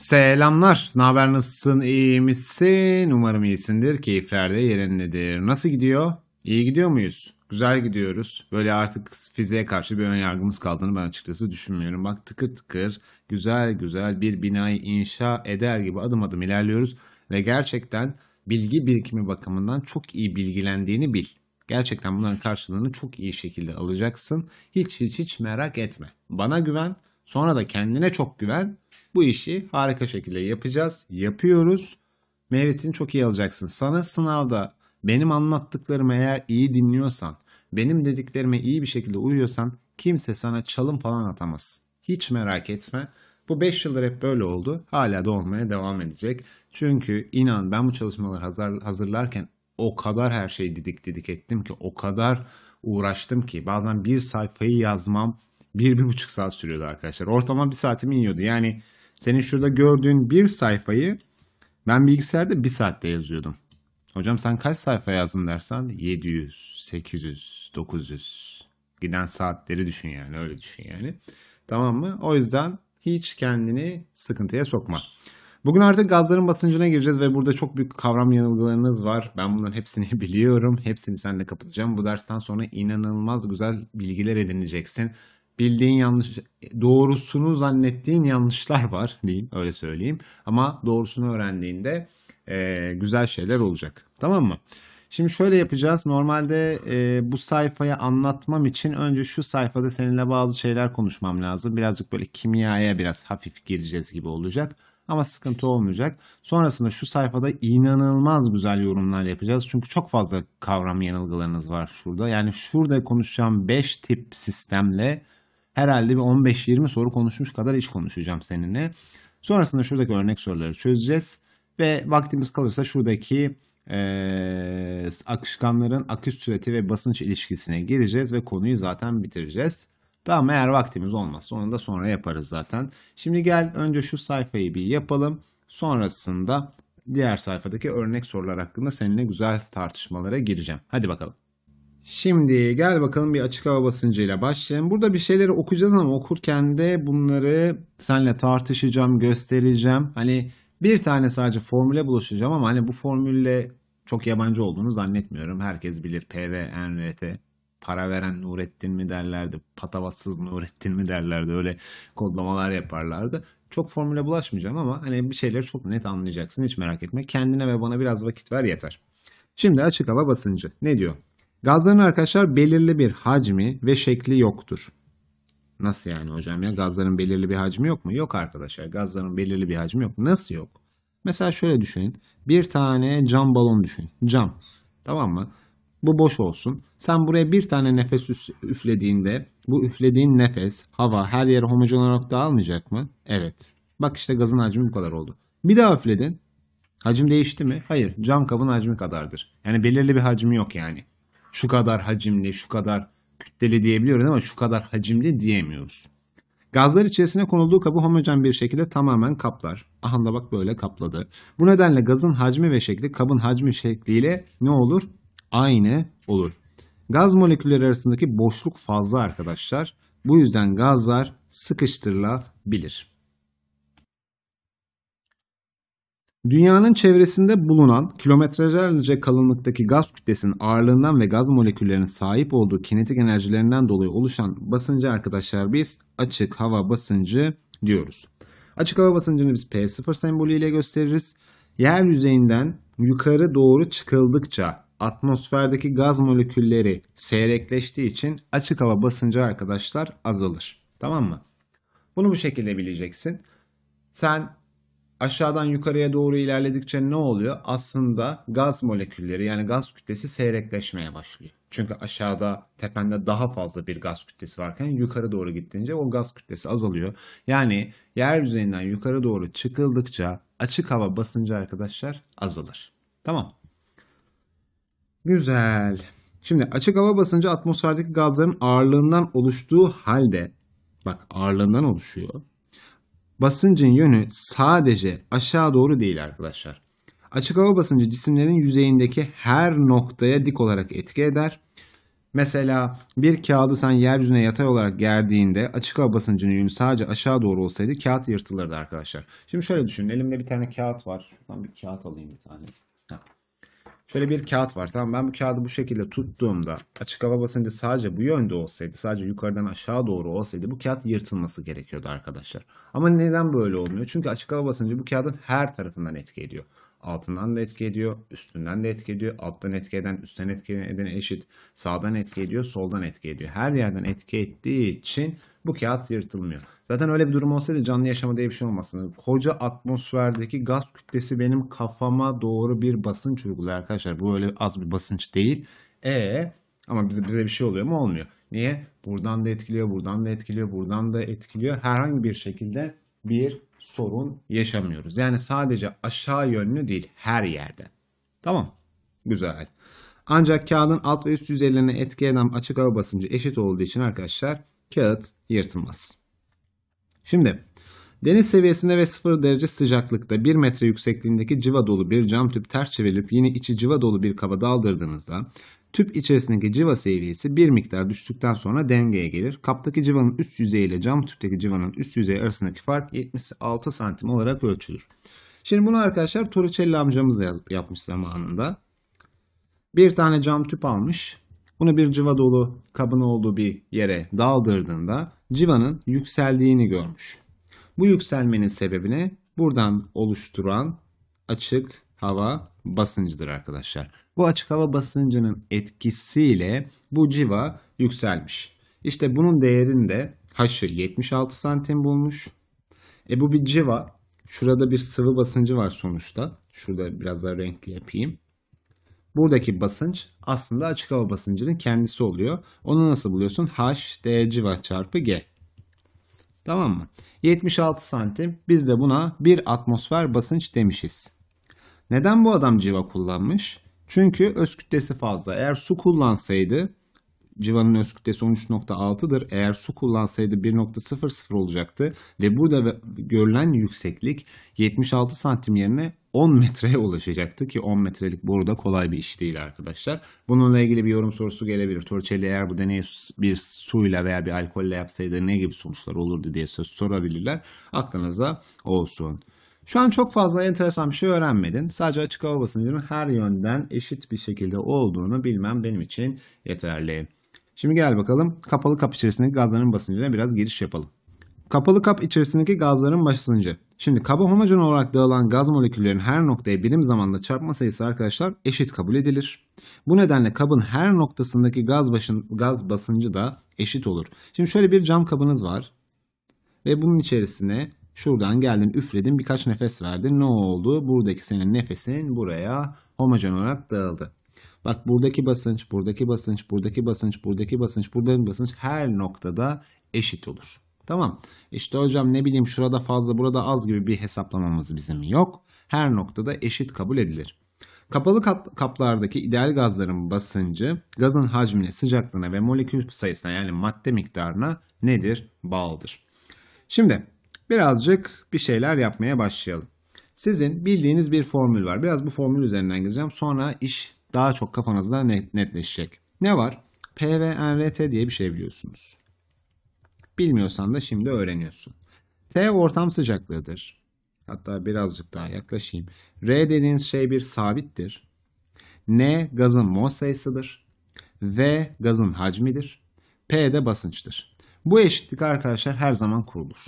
Selamlar. Ne haber? Nasılsın? İyi misin? Umarım iyisindir. Keyifler de yerindedir. Nasıl gidiyor? İyi gidiyor muyuz? Güzel gidiyoruz. Böyle artık fiziğe karşı bir ön yargımız kaldığını ben açıkçası düşünmüyorum. Bak tıkır tıkır güzel güzel bir binayı inşa eder gibi adım adım ilerliyoruz ve gerçekten bilgi birikimi bakımından çok iyi bilgilendiğini bil. Gerçekten bunların karşılığını çok iyi şekilde alacaksın. Hiç hiç hiç merak etme. Bana güven, sonra da kendine çok güven bu işi harika şekilde yapacağız. Yapıyoruz. Meyvesini çok iyi alacaksın. Sana sınavda benim anlattıklarımı eğer iyi dinliyorsan, benim dediklerime iyi bir şekilde uyuyorsan kimse sana çalım falan atamaz. Hiç merak etme. Bu 5 yıldır hep böyle oldu. Hala da olmaya devam edecek. Çünkü inan ben bu çalışmaları hazır, hazırlarken o kadar her şeyi didik didik ettim ki o kadar uğraştım ki bazen bir sayfayı yazmam bir, bir buçuk saat sürüyordu arkadaşlar. Ortalama bir saatimi yiyordu. Yani senin şurada gördüğün bir sayfayı ben bilgisayarda bir saatte yazıyordum. Hocam sen kaç sayfa yazdın dersen 700, 800, 900 giden saatleri düşün yani öyle düşün yani. Tamam mı? O yüzden hiç kendini sıkıntıya sokma. Bugün artık gazların basıncına gireceğiz ve burada çok büyük kavram yanılgılarınız var. Ben bunların hepsini biliyorum. Hepsini seninle kapatacağım. Bu dersten sonra inanılmaz güzel bilgiler edineceksin bildiğin yanlış, doğrusunu zannettiğin yanlışlar var diyeyim öyle söyleyeyim. Ama doğrusunu öğrendiğinde e, güzel şeyler olacak. Tamam mı? Şimdi şöyle yapacağız. Normalde e, bu sayfayı anlatmam için önce şu sayfada seninle bazı şeyler konuşmam lazım. Birazcık böyle kimyaya biraz hafif gireceğiz gibi olacak. Ama sıkıntı olmayacak. Sonrasında şu sayfada inanılmaz güzel yorumlar yapacağız. Çünkü çok fazla kavram yanılgılarınız var şurada. Yani şurada konuşacağım 5 tip sistemle herhalde bir 15-20 soru konuşmuş kadar iş konuşacağım seninle. Sonrasında şuradaki örnek soruları çözeceğiz. Ve vaktimiz kalırsa şuradaki e, akışkanların akış süreti ve basınç ilişkisine gireceğiz ve konuyu zaten bitireceğiz. Tamam eğer vaktimiz olmazsa onu da sonra yaparız zaten. Şimdi gel önce şu sayfayı bir yapalım. Sonrasında diğer sayfadaki örnek sorular hakkında seninle güzel tartışmalara gireceğim. Hadi bakalım. Şimdi gel bakalım bir açık hava basıncıyla başlayalım. Burada bir şeyleri okuyacağız ama okurken de bunları seninle tartışacağım, göstereceğim. Hani bir tane sadece formüle buluşacağım ama hani bu formülle çok yabancı olduğunu zannetmiyorum. Herkes bilir PV, NRT. Para veren Nurettin mi derlerdi, patavatsız Nurettin mi derlerdi. Öyle kodlamalar yaparlardı. Çok formüle bulaşmayacağım ama hani bir şeyleri çok net anlayacaksın hiç merak etme. Kendine ve bana biraz vakit ver yeter. Şimdi açık hava basıncı. Ne diyor? Gazların arkadaşlar belirli bir hacmi ve şekli yoktur. Nasıl yani hocam ya gazların belirli bir hacmi yok mu? Yok arkadaşlar gazların belirli bir hacmi yok. Nasıl yok? Mesela şöyle düşünün. Bir tane cam balon düşün. Cam. Tamam mı? Bu boş olsun. Sen buraya bir tane nefes üflediğinde bu üflediğin nefes hava her yere homojen olarak dağılmayacak mı? Evet. Bak işte gazın hacmi bu kadar oldu. Bir daha üfledin. Hacim değişti mi? Hayır. Cam kabın hacmi kadardır. Yani belirli bir hacmi yok yani şu kadar hacimli, şu kadar kütleli diyebiliyoruz ama şu kadar hacimli diyemiyoruz. Gazlar içerisine konulduğu kabı homojen bir şekilde tamamen kaplar. Aha da bak böyle kapladı. Bu nedenle gazın hacmi ve şekli kabın hacmi şekliyle ne olur? Aynı olur. Gaz molekülleri arasındaki boşluk fazla arkadaşlar. Bu yüzden gazlar sıkıştırılabilir. Dünyanın çevresinde bulunan kilometrelerce kalınlıktaki gaz kütlesinin ağırlığından ve gaz moleküllerinin sahip olduğu kinetik enerjilerinden dolayı oluşan basıncı arkadaşlar biz açık hava basıncı diyoruz. Açık hava basıncını biz P0 sembolüyle gösteririz. Yer yüzeyinden yukarı doğru çıkıldıkça atmosferdeki gaz molekülleri seyrekleştiği için açık hava basıncı arkadaşlar azalır. Tamam mı? Bunu bu şekilde bileceksin. Sen Aşağıdan yukarıya doğru ilerledikçe ne oluyor? Aslında gaz molekülleri yani gaz kütlesi seyrekleşmeye başlıyor. Çünkü aşağıda tepende daha fazla bir gaz kütlesi varken yukarı doğru gittiğince o gaz kütlesi azalıyor. Yani yer yüzeyinden yukarı doğru çıkıldıkça açık hava basıncı arkadaşlar azalır. Tamam. Güzel. Şimdi açık hava basıncı atmosferdeki gazların ağırlığından oluştuğu halde bak ağırlığından oluşuyor Basıncın yönü sadece aşağı doğru değil arkadaşlar. Açık hava basıncı cisimlerin yüzeyindeki her noktaya dik olarak etki eder. Mesela bir kağıdı sen yeryüzüne yatay olarak gerdiğinde açık hava basıncının yönü sadece aşağı doğru olsaydı kağıt yırtılırdı arkadaşlar. Şimdi şöyle düşünün elimde bir tane kağıt var. Şuradan bir kağıt alayım bir tane. Şöyle bir kağıt var. Tamam ben bu kağıdı bu şekilde tuttuğumda açık hava basıncı sadece bu yönde olsaydı, sadece yukarıdan aşağı doğru olsaydı bu kağıt yırtılması gerekiyordu arkadaşlar. Ama neden böyle olmuyor? Çünkü açık hava basıncı bu kağıdın her tarafından etki ediyor. Altından da etki ediyor, üstünden de etki ediyor, alttan etki eden, üstten etki eden eşit, sağdan etki ediyor, soldan etki ediyor. Her yerden etki ettiği için bu kağıt yırtılmıyor. Zaten öyle bir durum olsaydı canlı yaşama diye bir şey olmasın. Koca atmosferdeki gaz kütlesi benim kafama doğru bir basınç uyguluyor arkadaşlar. Bu öyle az bir basınç değil. E ama bize, bize bir şey oluyor mu? Olmuyor. Niye? Buradan da etkiliyor, buradan da etkiliyor, buradan da etkiliyor. Herhangi bir şekilde bir sorun yaşamıyoruz. Yani sadece aşağı yönlü değil her yerde. Tamam. Güzel. Ancak kağıdın alt ve üst yüzeylerine etki eden açık hava basıncı eşit olduğu için arkadaşlar kağıt yırtılmaz. Şimdi Deniz seviyesinde ve 0 derece sıcaklıkta 1 metre yüksekliğindeki civa dolu bir cam tüp ters çevrilip yine içi civa dolu bir kaba daldırdığınızda tüp içerisindeki civa seviyesi bir miktar düştükten sonra dengeye gelir. Kaptaki civanın üst yüzeyi ile cam tüpteki civanın üst yüzeyi arasındaki fark 76 santim olarak ölçülür. Şimdi bunu arkadaşlar Torricelli amcamız yapmış zamanında. Bir tane cam tüp almış. Bunu bir civa dolu kabın olduğu bir yere daldırdığında civanın yükseldiğini görmüş. Bu yükselmenin sebebini buradan oluşturan açık hava basıncıdır arkadaşlar. Bu açık hava basıncının etkisiyle bu civa yükselmiş. İşte bunun değerinde haşır 76 santim bulmuş. E bu bir civa. Şurada bir sıvı basıncı var sonuçta. Şurada biraz daha renkli yapayım. Buradaki basınç aslında açık hava basıncının kendisi oluyor. Onu nasıl buluyorsun? H, D, civa çarpı G. Tamam mı? 76 santim. Biz de buna 1 atmosfer basınç demişiz. Neden bu adam civa kullanmış? Çünkü öz kütlesi fazla. Eğer su kullansaydı civanın öz kütlesi 13.6'dır. Eğer su kullansaydı 1.00 olacaktı ve burada görülen yükseklik 76 santim yerine 10 metreye ulaşacaktı ki 10 metrelik boru da kolay bir iş değil arkadaşlar. Bununla ilgili bir yorum sorusu gelebilir. Torçeli eğer bu deneyi bir suyla veya bir alkolle yapsaydı ne gibi sonuçlar olurdu diye söz sorabilirler. Aklınıza olsun. Şu an çok fazla enteresan bir şey öğrenmedin. Sadece açık hava basıncının her yönden eşit bir şekilde olduğunu bilmem benim için yeterli. Şimdi gel bakalım kapalı kap içerisindeki gazların basıncına biraz giriş yapalım. Kapalı kap içerisindeki gazların basıncı. Şimdi kaba homojen olarak dağılan gaz moleküllerin her noktaya birim zamanda çarpma sayısı arkadaşlar eşit kabul edilir. Bu nedenle kabın her noktasındaki gaz, başın, gaz basıncı da eşit olur. Şimdi şöyle bir cam kabınız var ve bunun içerisine şuradan geldin üfledin birkaç nefes verdin ne oldu? Buradaki senin nefesin buraya homojen olarak dağıldı. Bak buradaki basınç, buradaki basınç, buradaki basınç, buradaki basınç, buradaki basınç her noktada eşit olur. Tamam. İşte hocam ne bileyim şurada fazla burada az gibi bir hesaplamamız bizim yok. Her noktada eşit kabul edilir. Kapalı kat, kaplardaki ideal gazların basıncı gazın hacmine, sıcaklığına ve molekül sayısına yani madde miktarına nedir? Bağlıdır. Şimdi birazcık bir şeyler yapmaya başlayalım. Sizin bildiğiniz bir formül var. Biraz bu formül üzerinden gideceğim. Sonra iş daha çok kafanızda netleşecek. Ne var? PVNRT diye bir şey biliyorsunuz. Bilmiyorsan da şimdi öğreniyorsun. T ortam sıcaklığıdır. Hatta birazcık daha yaklaşayım. R dediğiniz şey bir sabittir. N gazın mol sayısıdır. V gazın hacmidir. P de basınçtır. Bu eşitlik arkadaşlar her zaman kurulur.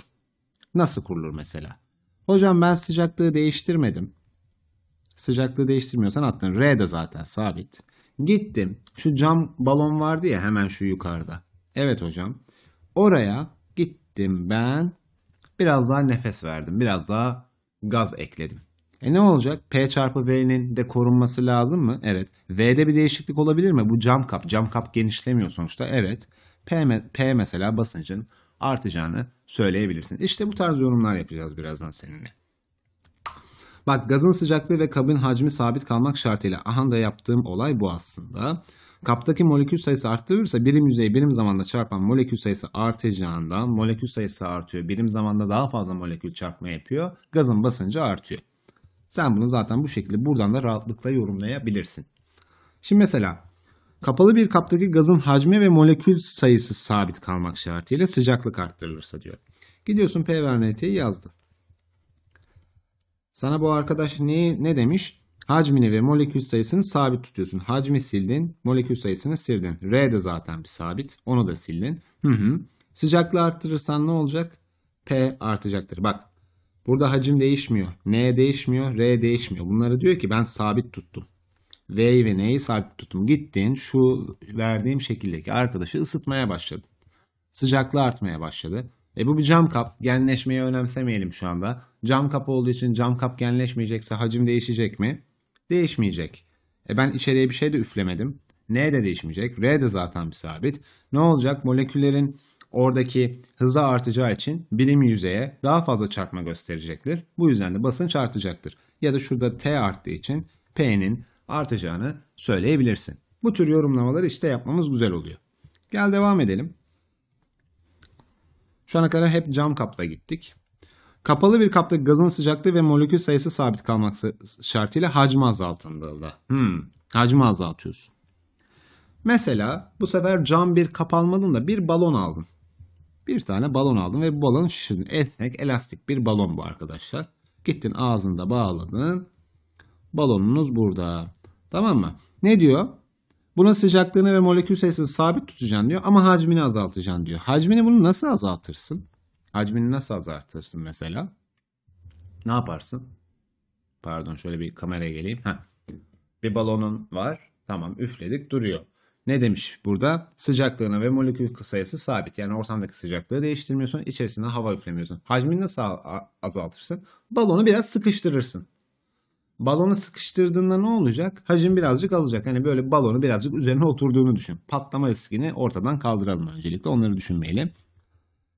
Nasıl kurulur mesela? Hocam ben sıcaklığı değiştirmedim. Sıcaklığı değiştirmiyorsan attın. R de zaten sabit. Gittim. Şu cam balon vardı ya hemen şu yukarıda. Evet hocam. Oraya gittim ben. Biraz daha nefes verdim. Biraz daha gaz ekledim. E ne olacak? P çarpı V'nin de korunması lazım mı? Evet. V'de bir değişiklik olabilir mi? Bu cam kap. Cam kap genişlemiyor sonuçta. Evet. P, P mesela basıncın artacağını söyleyebilirsin. İşte bu tarz yorumlar yapacağız birazdan seninle. Bak gazın sıcaklığı ve kabın hacmi sabit kalmak şartıyla ahanda yaptığım olay bu aslında. Kaptaki molekül sayısı arttırılırsa birim yüzeyi birim zamanda çarpan molekül sayısı artacağından molekül sayısı artıyor. Birim zamanda daha fazla molekül çarpma yapıyor. Gazın basıncı artıyor. Sen bunu zaten bu şekilde buradan da rahatlıkla yorumlayabilirsin. Şimdi mesela kapalı bir kaptaki gazın hacmi ve molekül sayısı sabit kalmak şartıyla sıcaklık arttırılırsa diyor. Gidiyorsun P ve yazdı. Sana bu arkadaş ne, ne demiş? Hacmini ve molekül sayısını sabit tutuyorsun. Hacmi sildin, molekül sayısını sildin. R de zaten bir sabit. Onu da sildin. Hı hı. Sıcaklığı arttırırsan ne olacak? P artacaktır. Bak burada hacim değişmiyor. N değişmiyor. R değişmiyor. Bunları diyor ki ben sabit tuttum. V ve N'yi sabit tuttum. Gittin şu verdiğim şekildeki arkadaşı ısıtmaya başladın. Sıcaklığı artmaya başladı. E bu bir cam kap. Genleşmeyi önemsemeyelim şu anda. Cam kap olduğu için cam kap genleşmeyecekse hacim değişecek mi? değişmeyecek. E ben içeriye bir şey de üflemedim. N de değişmeyecek. R de zaten bir sabit. Ne olacak? Moleküllerin oradaki hıza artacağı için bilim yüzeye daha fazla çarpma gösterecektir. Bu yüzden de basınç artacaktır. Ya da şurada T arttığı için P'nin artacağını söyleyebilirsin. Bu tür yorumlamaları işte yapmamız güzel oluyor. Gel devam edelim. Şu ana kadar hep cam kapla gittik. Kapalı bir kapta gazın sıcaklığı ve molekül sayısı sabit kalmak şartıyla hacmi azaltındığında. Hmm, hacmi azaltıyorsun. Mesela bu sefer cam bir kap almadın da bir balon aldın. Bir tane balon aldın ve bu balon şişirdin. Esnek, elastik bir balon bu arkadaşlar. Gittin ağzında bağladın. Balonunuz burada. Tamam mı? Ne diyor? Bunun sıcaklığını ve molekül sayısını sabit tutacaksın diyor ama hacmini azaltacaksın diyor. Hacmini bunu nasıl azaltırsın? Hacmini nasıl azaltırsın mesela? Ne yaparsın? Pardon şöyle bir kameraya geleyim. Ha. Bir balonun var. Tamam üfledik duruyor. Ne demiş burada? Sıcaklığına ve molekül sayısı sabit. Yani ortamdaki sıcaklığı değiştirmiyorsun. içerisine hava üflemiyorsun. Hacmini nasıl azaltırsın? Balonu biraz sıkıştırırsın. Balonu sıkıştırdığında ne olacak? Hacim birazcık alacak. Hani böyle balonu birazcık üzerine oturduğunu düşün. Patlama riskini ortadan kaldıralım öncelikle. Onları düşünmeyelim.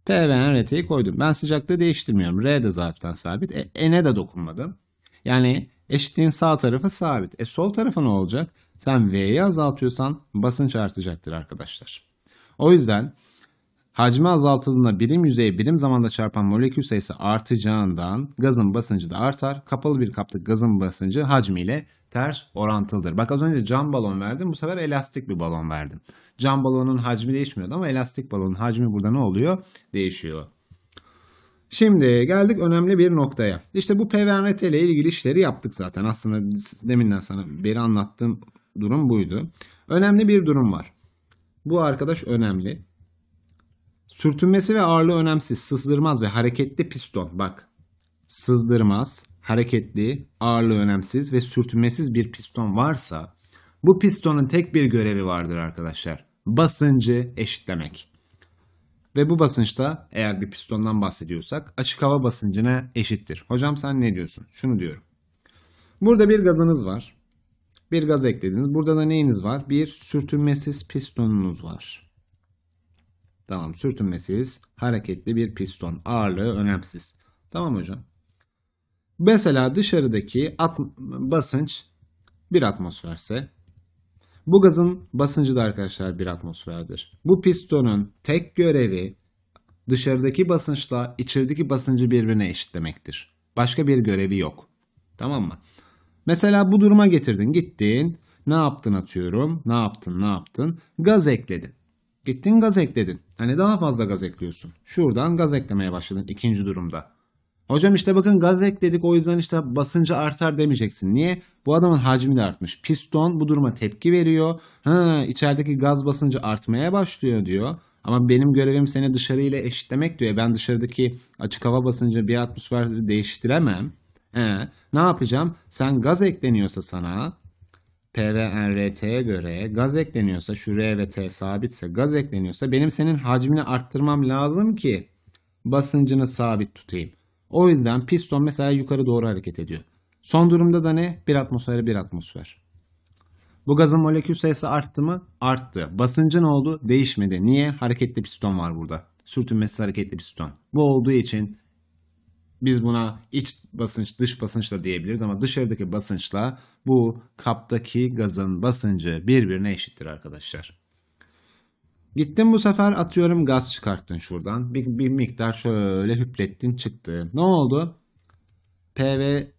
P ve n RT'yi koydum. Ben sıcaklığı değiştirmiyorum. R de zaten sabit. E, e, N'e de dokunmadım. Yani eşitliğin sağ tarafı sabit. E sol tarafı ne olacak? Sen V'yi azaltıyorsan basınç artacaktır arkadaşlar. O yüzden hacmi azaltıldığında birim yüzeye birim zamanda çarpan molekül sayısı artacağından gazın basıncı da artar. Kapalı bir kapta gazın basıncı hacmiyle ters orantılıdır. Bak az önce cam balon verdim bu sefer elastik bir balon verdim. Cam balonun hacmi değişmiyordu ama elastik balonun hacmi burada ne oluyor? Değişiyor. Şimdi geldik önemli bir noktaya. İşte bu PVNT ile ilgili işleri yaptık zaten. Aslında deminden sana beri anlattığım durum buydu. Önemli bir durum var. Bu arkadaş önemli. Sürtünmesi ve ağırlığı önemsiz. Sızdırmaz ve hareketli piston. Bak sızdırmaz, hareketli, ağırlığı önemsiz ve sürtünmesiz bir piston varsa bu pistonun tek bir görevi vardır arkadaşlar. Basıncı eşitlemek. Ve bu basınçta eğer bir pistondan bahsediyorsak açık hava basıncına eşittir. Hocam sen ne diyorsun? Şunu diyorum. Burada bir gazınız var. Bir gaz eklediniz. Burada da neyiniz var? Bir sürtünmesiz pistonunuz var. Tamam sürtünmesiz hareketli bir piston. Ağırlığı önemsiz. Tamam hocam. Mesela dışarıdaki basınç bir atmosferse bu gazın basıncı da arkadaşlar bir atmosferdir. Bu pistonun tek görevi dışarıdaki basınçla içerideki basıncı birbirine eşitlemektir. Başka bir görevi yok. Tamam mı? Mesela bu duruma getirdin gittin ne yaptın atıyorum ne yaptın ne yaptın gaz ekledin. Gittin gaz ekledin. Hani daha fazla gaz ekliyorsun. Şuradan gaz eklemeye başladın ikinci durumda. Hocam işte bakın gaz ekledik o yüzden işte basıncı artar demeyeceksin. Niye? Bu adamın hacmi de artmış. Piston bu duruma tepki veriyor. Ha, içerideki gaz basıncı artmaya başlıyor diyor. Ama benim görevim seni dışarıyla eşitlemek diyor. Ben dışarıdaki açık hava basıncı bir atmosfer değiştiremem. Ee, ne yapacağım? Sen gaz ekleniyorsa sana PVNRT'ye göre gaz ekleniyorsa şu R ve T sabitse gaz ekleniyorsa benim senin hacmini arttırmam lazım ki basıncını sabit tutayım. O yüzden piston mesela yukarı doğru hareket ediyor. Son durumda da ne? 1 atmosfer 1 atmosfer. Bu gazın molekül sayısı arttı mı? Arttı. Basıncı ne oldu? Değişmedi. Niye? Hareketli piston var burada. Sürtünmesi hareketli piston. Bu olduğu için biz buna iç basınç dış basınç da diyebiliriz ama dışarıdaki basınçla bu kaptaki gazın basıncı birbirine eşittir arkadaşlar. Gittin bu sefer atıyorum gaz çıkarttın şuradan. Bir, bir miktar şöyle hüplettin çıktı. Ne oldu? P ve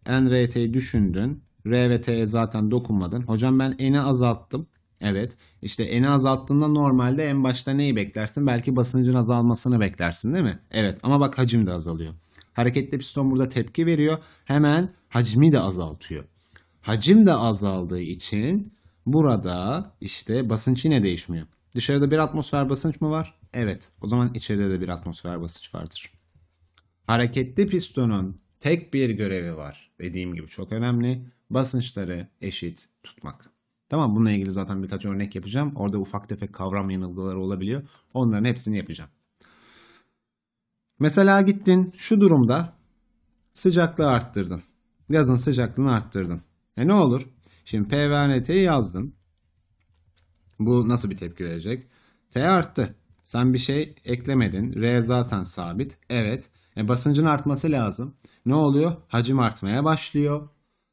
düşündün. R ve T'ye zaten dokunmadın. Hocam ben eni azalttım. Evet. İşte eni azalttığında normalde en başta neyi beklersin? Belki basıncın azalmasını beklersin değil mi? Evet ama bak hacim de azalıyor. Hareketli piston burada tepki veriyor. Hemen hacmi de azaltıyor. Hacim de azaldığı için burada işte basınç yine değişmiyor. Dışarıda bir atmosfer basınç mı var? Evet. O zaman içeride de bir atmosfer basınç vardır. Hareketli pistonun tek bir görevi var. Dediğim gibi çok önemli. Basınçları eşit tutmak. Tamam bununla ilgili zaten birkaç örnek yapacağım. Orada ufak tefek kavram yanılgıları olabiliyor. Onların hepsini yapacağım. Mesela gittin şu durumda sıcaklığı arttırdın. Gazın sıcaklığını arttırdın. E ne olur? Şimdi PVNT'yi yazdın. Bu nasıl bir tepki verecek? T arttı. Sen bir şey eklemedin. R zaten sabit. Evet. E, basıncın artması lazım. Ne oluyor? Hacim artmaya başlıyor.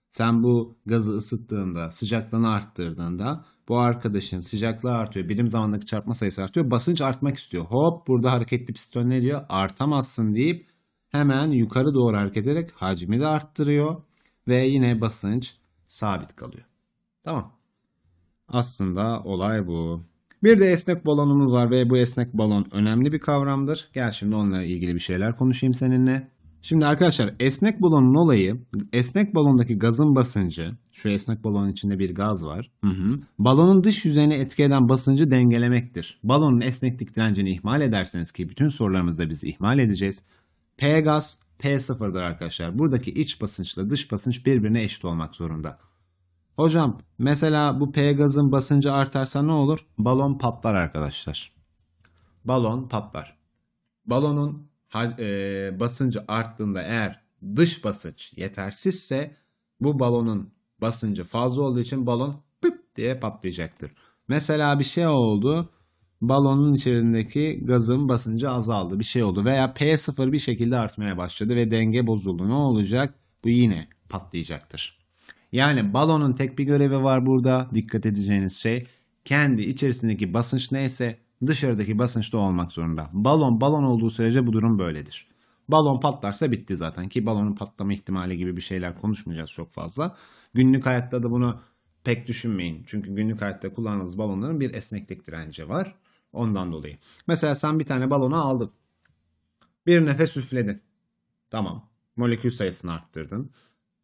Sen bu gazı ısıttığında, sıcaklığını arttırdığında bu arkadaşın sıcaklığı artıyor. Birim zamandaki çarpma sayısı artıyor. Basınç artmak istiyor. Hop burada hareketli piston ne diyor? Artamazsın deyip hemen yukarı doğru hareket ederek hacmi de arttırıyor. Ve yine basınç sabit kalıyor. Tamam. Aslında olay bu. Bir de esnek balonumuz var ve bu esnek balon önemli bir kavramdır. Gel şimdi onunla ilgili bir şeyler konuşayım seninle. Şimdi arkadaşlar esnek balonun olayı esnek balondaki gazın basıncı şu esnek balonun içinde bir gaz var. Hı hı. Balonun dış yüzeyine etki eden basıncı dengelemektir. Balonun esneklik direncini ihmal ederseniz ki bütün sorularımızda biz ihmal edeceğiz. P gaz P sıfırdır arkadaşlar. Buradaki iç basınçla dış basınç birbirine eşit olmak zorunda. Hocam mesela bu P gazın basıncı artarsa ne olur? Balon patlar arkadaşlar. Balon patlar. Balonun e, basıncı arttığında eğer dış basınç yetersizse bu balonun basıncı fazla olduğu için balon pıp diye patlayacaktır. Mesela bir şey oldu. Balonun içerisindeki gazın basıncı azaldı. Bir şey oldu veya P0 bir şekilde artmaya başladı ve denge bozuldu. Ne olacak? Bu yine patlayacaktır. Yani balonun tek bir görevi var burada. Dikkat edeceğiniz şey kendi içerisindeki basınç neyse dışarıdaki basınç da olmak zorunda. Balon balon olduğu sürece bu durum böyledir. Balon patlarsa bitti zaten ki balonun patlama ihtimali gibi bir şeyler konuşmayacağız çok fazla. Günlük hayatta da bunu pek düşünmeyin. Çünkü günlük hayatta kullandığınız balonların bir esneklik direnci var. Ondan dolayı. Mesela sen bir tane balonu aldın. Bir nefes üfledin. Tamam. Molekül sayısını arttırdın.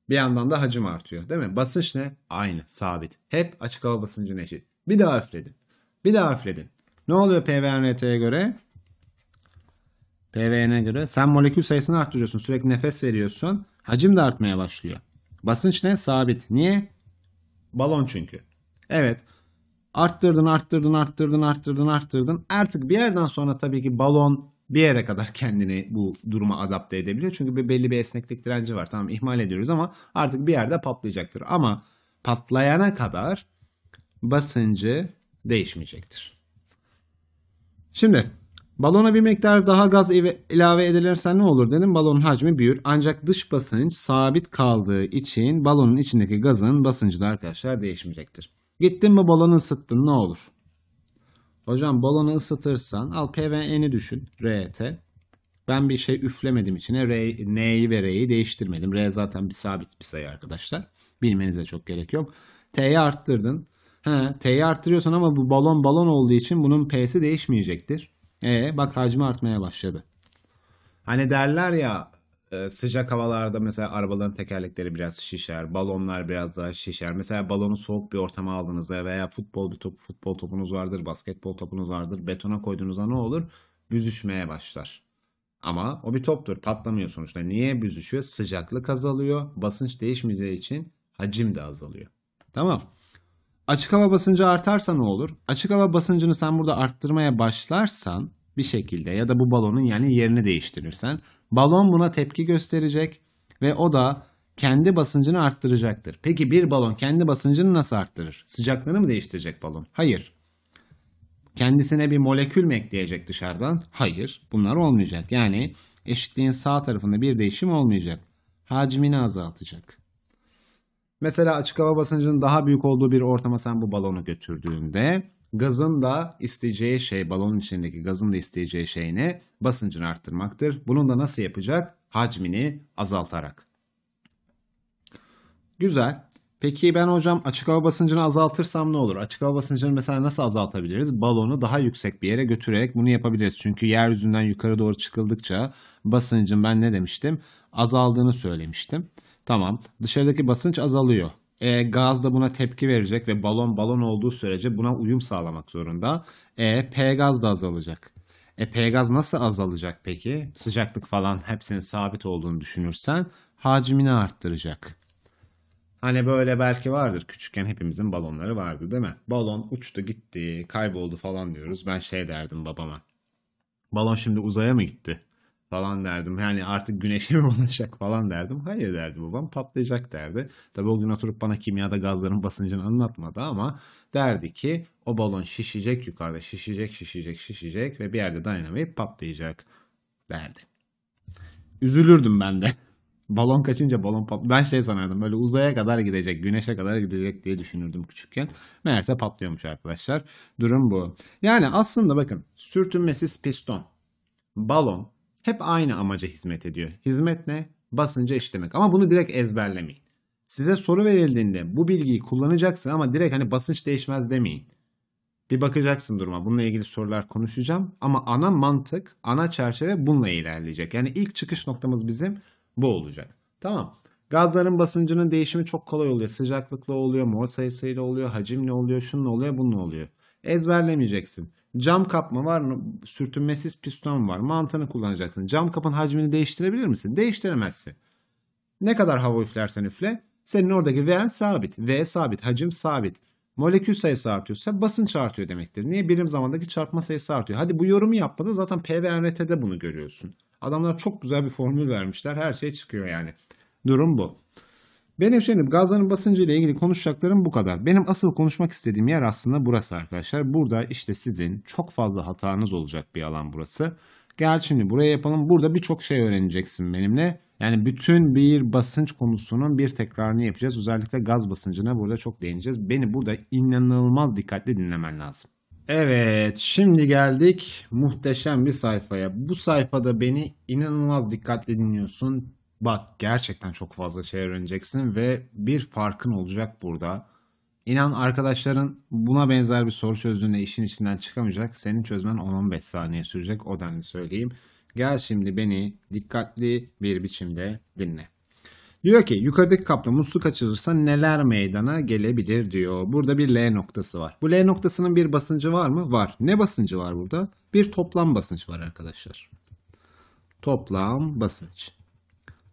Bir yandan da hacim artıyor değil mi? Basınç ne? Aynı, sabit. Hep açık hava basıncına eşit. Bir daha üfledin. Bir daha üfledin. Ne oluyor PVNT'ye göre? PVN'e göre sen molekül sayısını arttırıyorsun. Sürekli nefes veriyorsun. Hacim de artmaya başlıyor. Basınç ne? Sabit. Niye? Balon çünkü. Evet. Arttırdın, arttırdın, arttırdın, arttırdın, arttırdın. Artık bir yerden sonra tabii ki balon bir yere kadar kendini bu duruma adapte edebiliyor. Çünkü bir belli bir esneklik direnci var. Tamam ihmal ediyoruz ama artık bir yerde patlayacaktır. Ama patlayana kadar basıncı değişmeyecektir. Şimdi balona bir miktar daha gaz ilave edilirse ne olur dedim. Balonun hacmi büyür. Ancak dış basınç sabit kaldığı için balonun içindeki gazın basıncı da arkadaşlar değişmeyecektir. Gittin mi balonu ısıttın ne olur? Hocam balonu ısıtırsan al P ve düşün. R, T. Ben bir şey üflemedim içine. R, N'yi ve R'yi değiştirmedim. R zaten bir sabit bir sayı arkadaşlar. Bilmenize çok gerek yok. T'yi arttırdın. Ha, T'yi arttırıyorsun ama bu balon balon olduğu için bunun P'si değişmeyecektir. E bak hacmi artmaya başladı. Hani derler ya ee, sıcak havalarda mesela arabaların tekerlekleri biraz şişer, balonlar biraz daha şişer. Mesela balonu soğuk bir ortama aldığınızda veya futbol bir top, futbol topunuz vardır, basketbol topunuz vardır. Betona koyduğunuzda ne olur? Büzüşmeye başlar. Ama o bir toptur, patlamıyor sonuçta. Niye büzüşüyor? Sıcaklık azalıyor, basınç değişmeyeceği için hacim de azalıyor. Tamam. Açık hava basıncı artarsa ne olur? Açık hava basıncını sen burada arttırmaya başlarsan bir şekilde ya da bu balonun yani yerini değiştirirsen Balon buna tepki gösterecek ve o da kendi basıncını arttıracaktır. Peki bir balon kendi basıncını nasıl arttırır? Sıcaklığını mı değiştirecek balon? Hayır. Kendisine bir molekül mü ekleyecek dışarıdan? Hayır. Bunlar olmayacak. Yani eşitliğin sağ tarafında bir değişim olmayacak. Hacmini azaltacak. Mesela açık hava basıncının daha büyük olduğu bir ortama sen bu balonu götürdüğünde Gazın da isteyeceği şey, balonun içindeki gazın da isteyeceği şey ne? Basıncını arttırmaktır. Bunu da nasıl yapacak? Hacmini azaltarak. Güzel. Peki ben hocam açık hava basıncını azaltırsam ne olur? Açık hava basıncını mesela nasıl azaltabiliriz? Balonu daha yüksek bir yere götürerek bunu yapabiliriz. Çünkü yeryüzünden yukarı doğru çıkıldıkça basıncın ben ne demiştim? Azaldığını söylemiştim. Tamam dışarıdaki basınç azalıyor. E, gaz da buna tepki verecek ve balon balon olduğu sürece buna uyum sağlamak zorunda. E, P gaz da azalacak. E, P gaz nasıl azalacak peki? Sıcaklık falan hepsinin sabit olduğunu düşünürsen hacmini arttıracak. Hani böyle belki vardır. Küçükken hepimizin balonları vardı değil mi? Balon uçtu gitti, kayboldu falan diyoruz. Ben şey derdim babama. Balon şimdi uzaya mı gitti? falan derdim. Yani artık güneşe mi bulaşacak falan derdim. Hayır derdi babam patlayacak derdi. Tabii o gün oturup bana kimyada gazların basıncını anlatmadı ama derdi ki o balon şişecek yukarıda şişecek şişecek şişecek ve bir yerde dayanamayıp patlayacak derdi. Üzülürdüm ben de. balon kaçınca balon pat Ben şey sanardım böyle uzaya kadar gidecek, güneşe kadar gidecek diye düşünürdüm küçükken. Meğerse patlıyormuş arkadaşlar. Durum bu. Yani aslında bakın sürtünmesiz piston, balon, hep aynı amaca hizmet ediyor. Hizmet ne? Basınca işlemek. Ama bunu direkt ezberlemeyin. Size soru verildiğinde bu bilgiyi kullanacaksın ama direkt hani basınç değişmez demeyin. Bir bakacaksın duruma. Bununla ilgili sorular konuşacağım. Ama ana mantık, ana çerçeve bununla ilerleyecek. Yani ilk çıkış noktamız bizim bu olacak. Tamam. Gazların basıncının değişimi çok kolay oluyor. Sıcaklıkla oluyor, mol sayısıyla oluyor, hacimle oluyor, Şunun oluyor, bunun oluyor. Ezberlemeyeceksin. Cam kapma var, sürtünmesiz piston var. Mantığını kullanacaksın. Cam kapın hacmini değiştirebilir misin? Değiştiremezsin. Ne kadar hava üflersen üfle senin oradaki V'en sabit. V sabit, hacim sabit. Molekül sayısı artıyorsa basınç artıyor demektir. Niye? Birim zamandaki çarpma sayısı artıyor. Hadi bu yorumu yapmadı zaten P ve NRT'de bunu görüyorsun. Adamlar çok güzel bir formül vermişler. Her şey çıkıyor yani. Durum bu. Benim şimdi gazların basıncı ile ilgili konuşacaklarım bu kadar. Benim asıl konuşmak istediğim yer aslında burası arkadaşlar. Burada işte sizin çok fazla hatanız olacak bir alan burası. Gel şimdi buraya yapalım. Burada birçok şey öğreneceksin benimle. Yani bütün bir basınç konusunun bir tekrarını yapacağız. Özellikle gaz basıncına burada çok değineceğiz. Beni burada inanılmaz dikkatli dinlemen lazım. Evet şimdi geldik muhteşem bir sayfaya. Bu sayfada beni inanılmaz dikkatli dinliyorsun. Bak gerçekten çok fazla şey öğreneceksin ve bir farkın olacak burada. İnan arkadaşların buna benzer bir soru çözdüğünde işin içinden çıkamayacak. Senin çözmen 10-15 saniye sürecek o denli söyleyeyim. Gel şimdi beni dikkatli bir biçimde dinle. Diyor ki yukarıdaki kapta su kaçırırsa neler meydana gelebilir diyor. Burada bir L noktası var. Bu L noktasının bir basıncı var mı? Var. Ne basıncı var burada? Bir toplam basınç var arkadaşlar. Toplam basınç.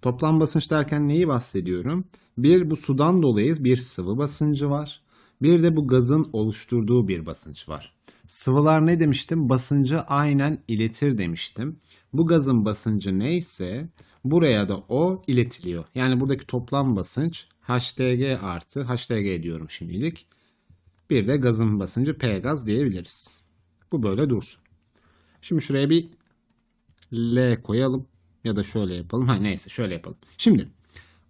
Toplam basınç derken neyi bahsediyorum? Bir bu sudan dolayı bir sıvı basıncı var. Bir de bu gazın oluşturduğu bir basınç var. Sıvılar ne demiştim? Basıncı aynen iletir demiştim. Bu gazın basıncı neyse buraya da o iletiliyor. Yani buradaki toplam basınç HDG artı HDG diyorum şimdilik. Bir de gazın basıncı P gaz diyebiliriz. Bu böyle dursun. Şimdi şuraya bir L koyalım. Ya da şöyle yapalım. Ha neyse şöyle yapalım. Şimdi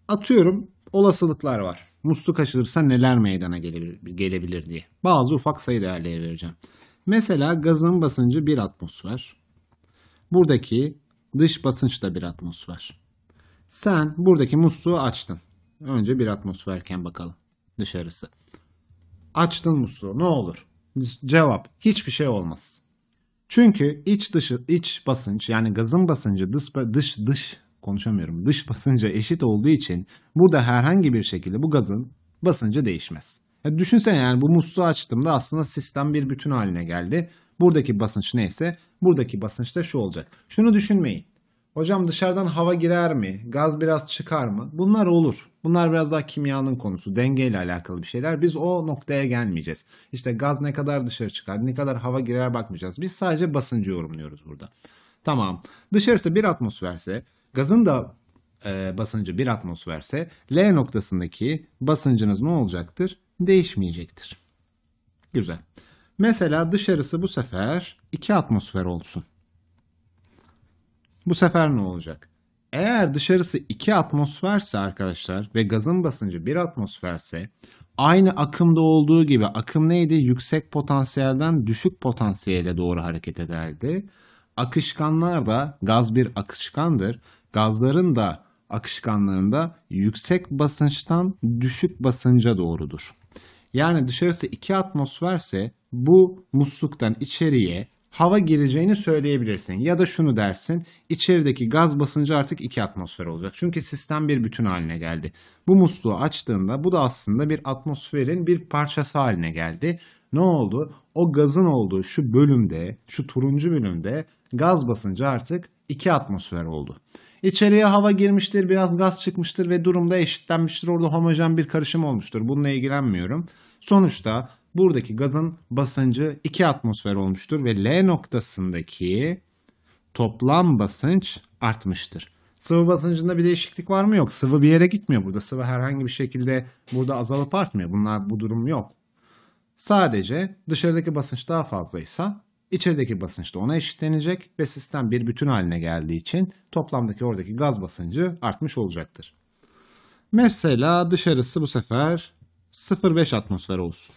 atıyorum olasılıklar var. Musluk açılırsa neler meydana gelebilir, gelebilir diye. Bazı ufak sayı değerleri vereceğim. Mesela gazın basıncı 1 atmosfer. Buradaki dış basınç da 1 atmosfer. Sen buradaki musluğu açtın. Önce 1 atmosferken bakalım dışarısı. Açtın musluğu ne olur? Cevap hiçbir şey olmaz. Çünkü iç dışı iç basınç yani gazın basıncı dış dış dış konuşamıyorum. Dış basınca eşit olduğu için burada herhangi bir şekilde bu gazın basıncı değişmez. Ya düşünsene yani bu musluğu açtığımda aslında sistem bir bütün haline geldi. Buradaki basınç neyse buradaki basınç da şu olacak. Şunu düşünmeyin. Hocam dışarıdan hava girer mi? Gaz biraz çıkar mı? Bunlar olur. Bunlar biraz daha kimyanın konusu, dengeyle alakalı bir şeyler. Biz o noktaya gelmeyeceğiz. İşte gaz ne kadar dışarı çıkar, ne kadar hava girer bakmayacağız. Biz sadece basıncı yorumluyoruz burada. Tamam. Dışarısı bir atmosferse, gazın da e, basıncı bir atmosferse L noktasındaki basıncınız ne olacaktır? Değişmeyecektir. Güzel. Mesela dışarısı bu sefer 2 atmosfer olsun. Bu sefer ne olacak? Eğer dışarısı 2 atmosferse arkadaşlar ve gazın basıncı 1 atmosferse aynı akımda olduğu gibi akım neydi? Yüksek potansiyelden düşük potansiyele doğru hareket ederdi. Akışkanlar da gaz bir akışkandır. Gazların da akışkanlığında yüksek basınçtan düşük basınca doğrudur. Yani dışarısı 2 atmosferse bu musluktan içeriye hava gireceğini söyleyebilirsin. Ya da şunu dersin. içerideki gaz basıncı artık 2 atmosfer olacak. Çünkü sistem bir bütün haline geldi. Bu musluğu açtığında bu da aslında bir atmosferin bir parçası haline geldi. Ne oldu? O gazın olduğu şu bölümde, şu turuncu bölümde gaz basıncı artık 2 atmosfer oldu. İçeriye hava girmiştir, biraz gaz çıkmıştır ve durumda eşitlenmiştir. Orada homojen bir karışım olmuştur. Bununla ilgilenmiyorum. Sonuçta buradaki gazın basıncı 2 atmosfer olmuştur ve L noktasındaki toplam basınç artmıştır. Sıvı basıncında bir değişiklik var mı? Yok. Sıvı bir yere gitmiyor burada. Sıvı herhangi bir şekilde burada azalıp artmıyor. Bunlar bu durum yok. Sadece dışarıdaki basınç daha fazlaysa içerideki basınç da ona eşitlenecek ve sistem bir bütün haline geldiği için toplamdaki oradaki gaz basıncı artmış olacaktır. Mesela dışarısı bu sefer 0,5 atmosfer olsun.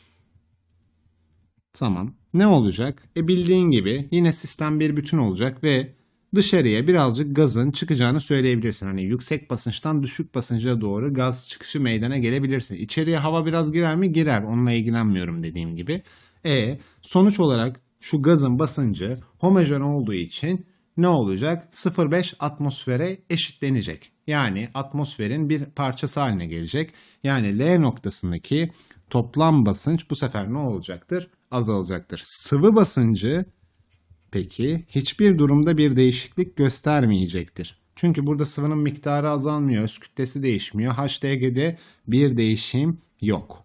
Tamam. Ne olacak? E bildiğin gibi yine sistem bir bütün olacak ve dışarıya birazcık gazın çıkacağını söyleyebilirsin. Hani yüksek basınçtan düşük basınca doğru gaz çıkışı meydana gelebilirsin. İçeriye hava biraz girer mi? Girer. Onunla ilgilenmiyorum dediğim gibi. E sonuç olarak şu gazın basıncı homojen olduğu için ne olacak? 0,5 atmosfere eşitlenecek. Yani atmosferin bir parçası haline gelecek. Yani L noktasındaki toplam basınç bu sefer ne olacaktır? azalacaktır. Sıvı basıncı peki hiçbir durumda bir değişiklik göstermeyecektir. Çünkü burada sıvının miktarı azalmıyor, öz kütlesi değişmiyor. HDG'de bir değişim yok.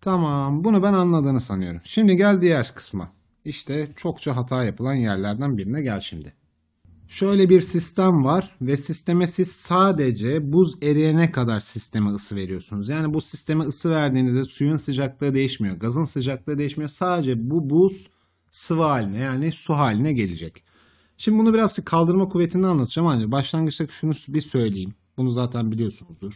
Tamam bunu ben anladığını sanıyorum. Şimdi gel diğer kısma. İşte çokça hata yapılan yerlerden birine gel şimdi. Şöyle bir sistem var ve sisteme siz sadece buz eriyene kadar sisteme ısı veriyorsunuz. Yani bu sisteme ısı verdiğinizde suyun sıcaklığı değişmiyor, gazın sıcaklığı değişmiyor. Sadece bu buz sıvı haline yani su haline gelecek. Şimdi bunu birazcık kaldırma kuvvetini anlatacağım ancak başlangıçta şunu bir söyleyeyim. Bunu zaten biliyorsunuzdur.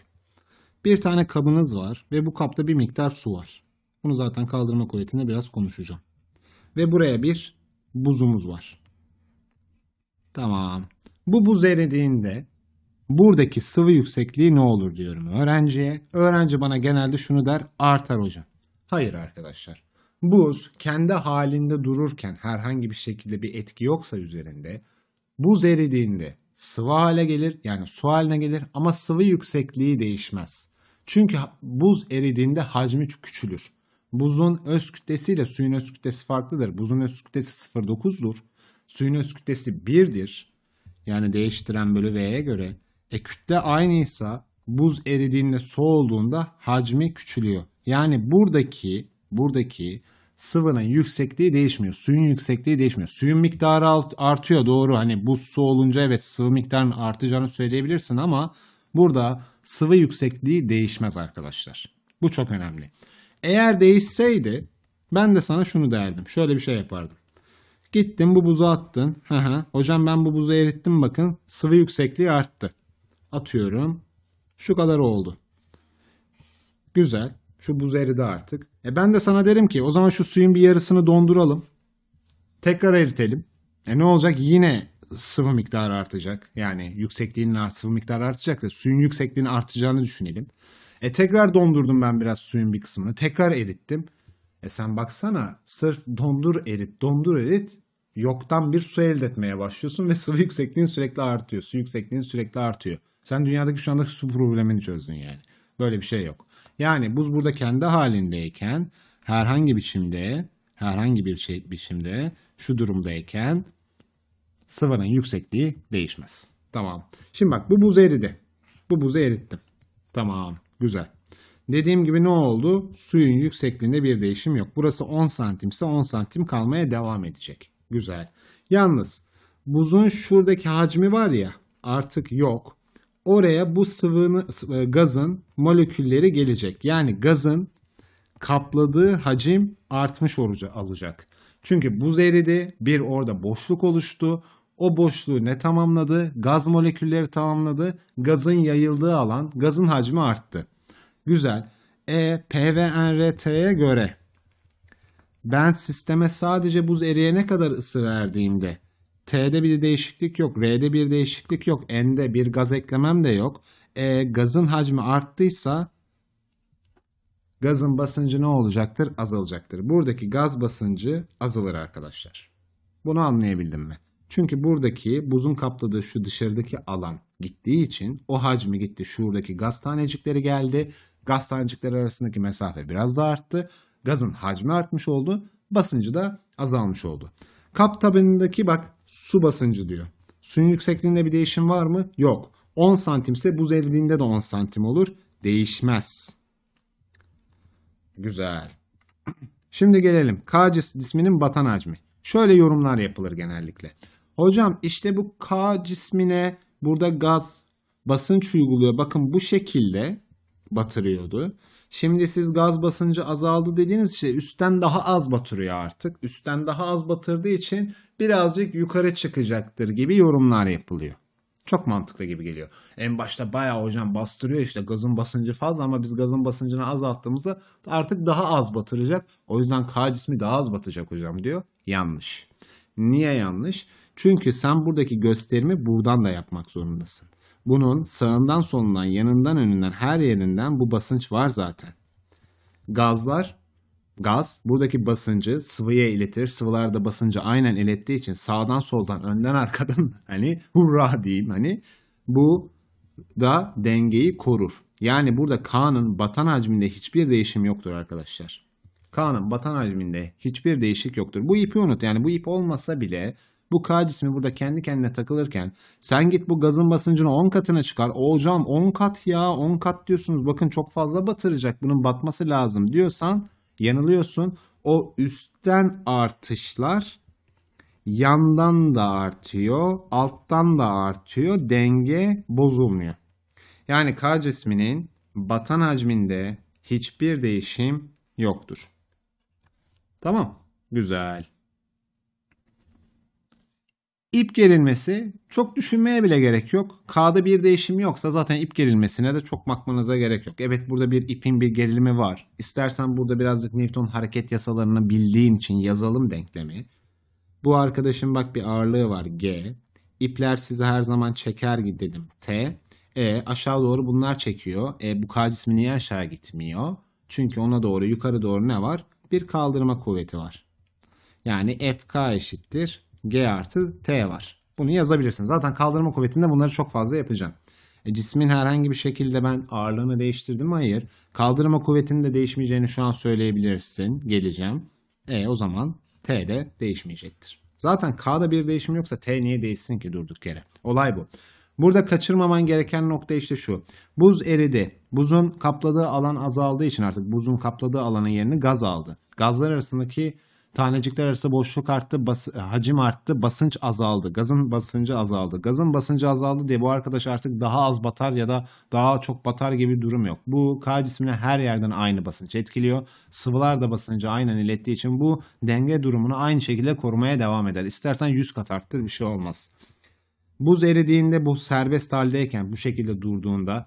Bir tane kabınız var ve bu kapta bir miktar su var. Bunu zaten kaldırma kuvvetinde biraz konuşacağım. Ve buraya bir buzumuz var. Tamam. Bu buz eridiğinde buradaki sıvı yüksekliği ne olur diyorum öğrenciye. Öğrenci bana genelde şunu der artar hocam. Hayır arkadaşlar. Buz kendi halinde dururken herhangi bir şekilde bir etki yoksa üzerinde buz eridiğinde sıvı hale gelir yani su haline gelir ama sıvı yüksekliği değişmez. Çünkü buz eridiğinde hacmi küçülür. Buzun öz kütlesi ile suyun öz kütlesi farklıdır. Buzun öz kütlesi 0.9'dur. Suyun öz kütlesi 1'dir. Yani değiştiren bölü V'ye göre. E kütle aynıysa buz eridiğinde soğuduğunda hacmi küçülüyor. Yani buradaki buradaki sıvının yüksekliği değişmiyor. Suyun yüksekliği değişmiyor. Suyun miktarı artıyor doğru. Hani buz su olunca evet sıvı miktarının artacağını söyleyebilirsin ama burada sıvı yüksekliği değişmez arkadaşlar. Bu çok önemli. Eğer değişseydi ben de sana şunu derdim. Şöyle bir şey yapardım. Gittin bu buzu attın. Hı Hocam ben bu buzu erittim bakın. Sıvı yüksekliği arttı. Atıyorum. Şu kadar oldu. Güzel. Şu buz eridi artık. E ben de sana derim ki o zaman şu suyun bir yarısını donduralım. Tekrar eritelim. E ne olacak? Yine sıvı miktarı artacak. Yani yüksekliğinin art, sıvı miktarı artacak da suyun yüksekliğinin artacağını düşünelim. E tekrar dondurdum ben biraz suyun bir kısmını. Tekrar erittim. E sen baksana sırf dondur erit dondur erit yoktan bir su elde etmeye başlıyorsun ve sıvı yüksekliğin sürekli artıyor. Su yüksekliğin sürekli artıyor. Sen dünyadaki şu andaki su problemini çözdün yani. Böyle bir şey yok. Yani buz burada kendi halindeyken herhangi bir biçimde herhangi bir şey biçimde şu durumdayken sıvanın yüksekliği değişmez. Tamam. Şimdi bak bu buz eridi. Bu buzu erittim. Tamam. Güzel. Dediğim gibi ne oldu? Suyun yüksekliğinde bir değişim yok. Burası 10 santim ise 10 santim kalmaya devam edecek. Güzel. Yalnız buzun şuradaki hacmi var ya artık yok. Oraya bu sıvını e, gazın molekülleri gelecek. Yani gazın kapladığı hacim artmış oruca alacak. Çünkü buz eridi, bir orada boşluk oluştu. O boşluğu ne tamamladı? Gaz molekülleri tamamladı. Gazın yayıldığı alan, gazın hacmi arttı. Güzel. E, PVNRT'ye göre ben sisteme sadece buz eriyene kadar ısı verdiğimde T'de bir değişiklik yok, R'de bir değişiklik yok, N'de bir gaz eklemem de yok. E, gazın hacmi arttıysa gazın basıncı ne olacaktır? Azalacaktır. Buradaki gaz basıncı azalır arkadaşlar. Bunu anlayabildim mi? Çünkü buradaki buzun kapladığı şu dışarıdaki alan gittiği için o hacmi gitti. Şuradaki gaz tanecikleri geldi. Gaz tanecikleri arasındaki mesafe biraz daha arttı. Gazın hacmi artmış oldu. Basıncı da azalmış oldu. Kap tabanındaki bak su basıncı diyor. Suyun yüksekliğinde bir değişim var mı? Yok. 10 santimse buz eridiğinde de 10 santim olur. Değişmez. Güzel. Şimdi gelelim K cisminin batan hacmi. Şöyle yorumlar yapılır genellikle. Hocam işte bu K cismine burada gaz basınç uyguluyor. Bakın bu şekilde batırıyordu. Şimdi siz gaz basıncı azaldı dediğiniz şey üstten daha az batırıyor artık. Üstten daha az batırdığı için birazcık yukarı çıkacaktır gibi yorumlar yapılıyor. Çok mantıklı gibi geliyor. En başta bayağı hocam bastırıyor işte gazın basıncı fazla ama biz gazın basıncını azalttığımızda artık daha az batıracak. O yüzden K cismi daha az batacak hocam diyor. Yanlış. Niye yanlış? Çünkü sen buradaki gösterimi buradan da yapmak zorundasın. Bunun sağından solundan, yanından önünden, her yerinden bu basınç var zaten. Gazlar, gaz buradaki basıncı sıvıya iletir. sıvılarda basıncı aynen ilettiği için sağdan soldan, önden arkadan hani hurra diyeyim hani bu da dengeyi korur. Yani burada K'nın batan hacminde hiçbir değişim yoktur arkadaşlar. K'nın batan hacminde hiçbir değişik yoktur. Bu ipi unut. Yani bu ip olmasa bile bu K cismi burada kendi kendine takılırken sen git bu gazın basıncını 10 katına çıkar. O hocam 10 kat ya 10 kat diyorsunuz bakın çok fazla batıracak bunun batması lazım diyorsan yanılıyorsun. O üstten artışlar yandan da artıyor alttan da artıyor denge bozulmuyor. Yani K cisminin batan hacminde hiçbir değişim yoktur. Tamam. Güzel. İp gerilmesi çok düşünmeye bile gerek yok. K'da bir değişim yoksa zaten ip gerilmesine de çok bakmanıza gerek yok. Evet burada bir ipin bir gerilimi var. İstersen burada birazcık Newton hareket yasalarını bildiğin için yazalım denklemi. Bu arkadaşın bak bir ağırlığı var G. İpler sizi her zaman çeker dedim T. E aşağı doğru bunlar çekiyor. E bu K cismi niye aşağı gitmiyor? Çünkü ona doğru yukarı doğru ne var? Bir kaldırma kuvveti var. Yani FK eşittir G artı T var. Bunu yazabilirsin. Zaten kaldırma kuvvetinde bunları çok fazla yapacağım. E, cismin herhangi bir şekilde ben ağırlığını değiştirdim mi? Hayır. Kaldırma kuvvetinin de değişmeyeceğini şu an söyleyebilirsin. Geleceğim. E o zaman T de değişmeyecektir. Zaten K'da bir değişim yoksa T niye değişsin ki durduk yere? Olay bu. Burada kaçırmaman gereken nokta işte şu. Buz eridi. Buzun kapladığı alan azaldığı için artık buzun kapladığı alanın yerini gaz aldı. Gazlar arasındaki Tanecikler arası boşluk arttı, bas, e, hacim arttı, basınç azaldı. Gazın basıncı azaldı. Gazın basıncı azaldı diye bu arkadaş artık daha az batar ya da daha çok batar gibi durum yok. Bu K cismine her yerden aynı basınç etkiliyor. Sıvılar da basıncı aynen ilettiği için bu denge durumunu aynı şekilde korumaya devam eder. İstersen 100 kat arttır bir şey olmaz. Buz eridiğinde bu serbest haldeyken bu şekilde durduğunda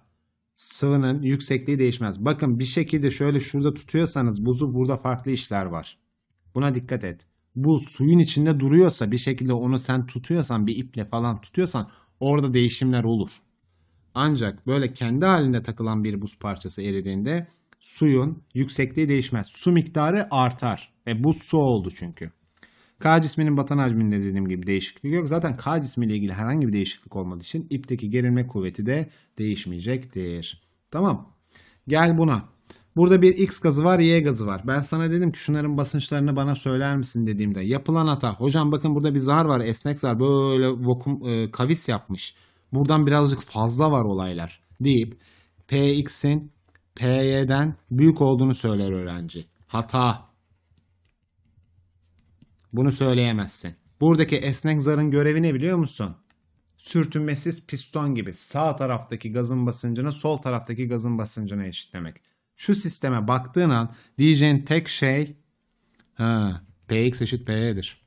sıvının yüksekliği değişmez. Bakın bir şekilde şöyle şurada tutuyorsanız buzu burada farklı işler var. Buna dikkat et. Bu suyun içinde duruyorsa bir şekilde onu sen tutuyorsan bir iple falan tutuyorsan orada değişimler olur. Ancak böyle kendi halinde takılan bir buz parçası eridiğinde suyun yüksekliği değişmez. Su miktarı artar. E bu su oldu çünkü. K cisminin batan hacminde dediğim gibi değişiklik yok. Zaten K cismiyle ilgili herhangi bir değişiklik olmadığı için ipteki gerilme kuvveti de değişmeyecektir. Tamam. Gel buna. Burada bir X gazı var, Y gazı var. Ben sana dedim ki şunların basınçlarını bana söyler misin dediğimde yapılan hata. Hocam bakın burada bir zar var, esnek zar böyle vakum e, kavis yapmış. Buradan birazcık fazla var olaylar deyip PX'in PY'den büyük olduğunu söyler öğrenci. Hata. Bunu söyleyemezsin. Buradaki esnek zarın görevi ne biliyor musun? Sürtünmesiz piston gibi sağ taraftaki gazın basıncını sol taraftaki gazın basıncına eşitlemek. Şu sisteme baktığın an diyeceğin tek şey ha, Px eşit P'dir.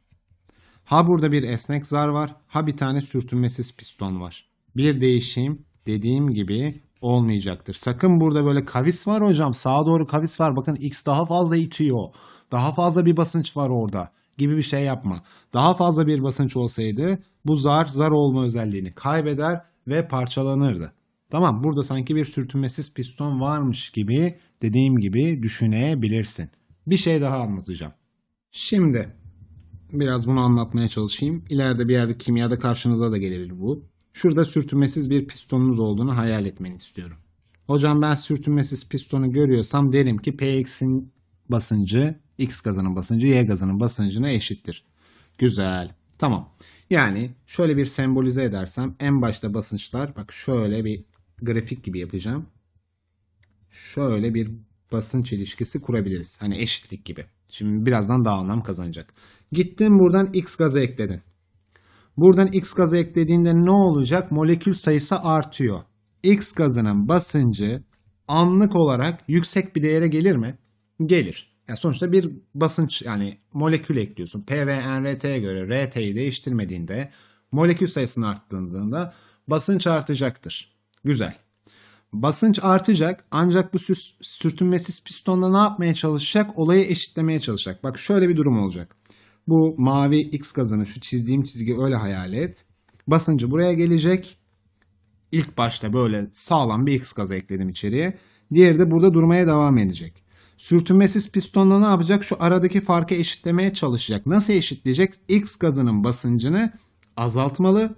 Ha burada bir esnek zar var, ha bir tane sürtünmesiz piston var. Bir değişim dediğim gibi olmayacaktır. Sakın burada böyle kavis var hocam. Sağa doğru kavis var. Bakın X daha fazla itiyor. Daha fazla bir basınç var orada gibi bir şey yapma. Daha fazla bir basınç olsaydı bu zar zar olma özelliğini kaybeder ve parçalanırdı. Tamam burada sanki bir sürtünmesiz piston varmış gibi dediğim gibi düşünebilirsin. Bir şey daha anlatacağım. Şimdi biraz bunu anlatmaya çalışayım. İleride bir yerde kimyada karşınıza da gelebilir bu. Şurada sürtünmesiz bir pistonumuz olduğunu hayal etmeni istiyorum. Hocam ben sürtünmesiz pistonu görüyorsam derim ki Px'in basıncı X gazının basıncı Y gazının basıncına eşittir. Güzel. Tamam. Yani şöyle bir sembolize edersem en başta basınçlar bak şöyle bir grafik gibi yapacağım. Şöyle bir basınç ilişkisi kurabiliriz. Hani eşitlik gibi. Şimdi birazdan daha anlam kazanacak. Gittin buradan x gazı ekledin. Buradan x gazı eklediğinde ne olacak? Molekül sayısı artıyor. X gazının basıncı anlık olarak yüksek bir değere gelir mi? Gelir. Yani sonuçta bir basınç yani molekül ekliyorsun. P göre RT'yi değiştirmediğinde molekül sayısının arttığında basınç artacaktır. Güzel. Basınç artacak ancak bu sürtünmesiz pistonla ne yapmaya çalışacak? Olayı eşitlemeye çalışacak. Bak şöyle bir durum olacak. Bu mavi X gazını şu çizdiğim çizgi öyle hayal et. Basıncı buraya gelecek. İlk başta böyle sağlam bir X gazı ekledim içeriye. Diğeri de burada durmaya devam edecek. Sürtünmesiz pistonla ne yapacak? Şu aradaki farkı eşitlemeye çalışacak. Nasıl eşitleyecek? X gazının basıncını azaltmalı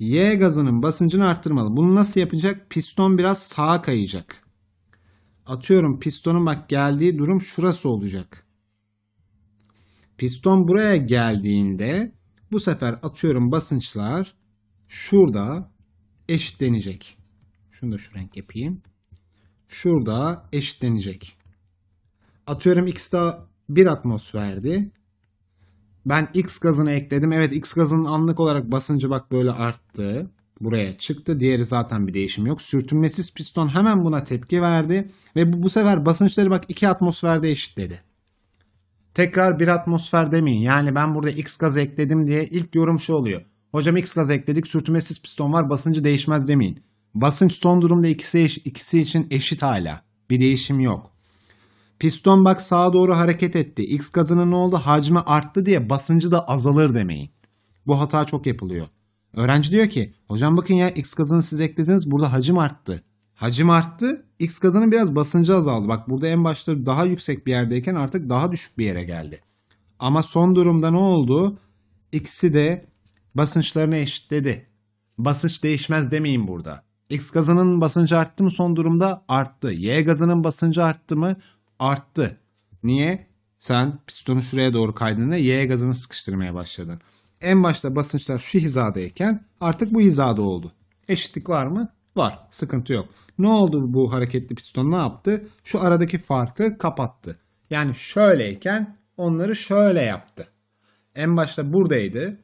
Y gazının basıncını arttırmalı. Bunu nasıl yapacak? Piston biraz sağa kayacak. Atıyorum pistonun bak geldiği durum şurası olacak. Piston buraya geldiğinde bu sefer atıyorum basınçlar şurada eşitlenecek. Şunu da şu renk yapayım. Şurada eşitlenecek. Atıyorum X'de 1 atmosferdi. Ben X gazını ekledim. Evet X gazının anlık olarak basıncı bak böyle arttı. Buraya çıktı. Diğeri zaten bir değişim yok. Sürtünmesiz piston hemen buna tepki verdi. Ve bu, bu sefer basınçları bak 2 atmosferde eşitledi. Tekrar 1 atmosfer demeyin. Yani ben burada X gazı ekledim diye ilk yorum şu oluyor. Hocam X gazı ekledik sürtünmesiz piston var basıncı değişmez demeyin. Basınç son durumda ikisi, eş, ikisi için eşit hala. Bir değişim yok. Piston bak sağa doğru hareket etti. X gazının ne oldu? Hacmi arttı diye basıncı da azalır demeyin. Bu hata çok yapılıyor. Öğrenci diyor ki hocam bakın ya X gazını siz eklediniz burada hacim arttı. Hacim arttı. X gazının biraz basıncı azaldı. Bak burada en başta daha yüksek bir yerdeyken artık daha düşük bir yere geldi. Ama son durumda ne oldu? İkisi de basınçlarını eşitledi. Basınç değişmez demeyin burada. X gazının basıncı arttı mı son durumda? Arttı. Y gazının basıncı arttı mı? arttı. Niye? Sen pistonu şuraya doğru kaydığında Y gazını sıkıştırmaya başladın. En başta basınçlar şu hizadayken artık bu hizada oldu. Eşitlik var mı? Var. Sıkıntı yok. Ne oldu bu hareketli piston ne yaptı? Şu aradaki farkı kapattı. Yani şöyleyken onları şöyle yaptı. En başta buradaydı.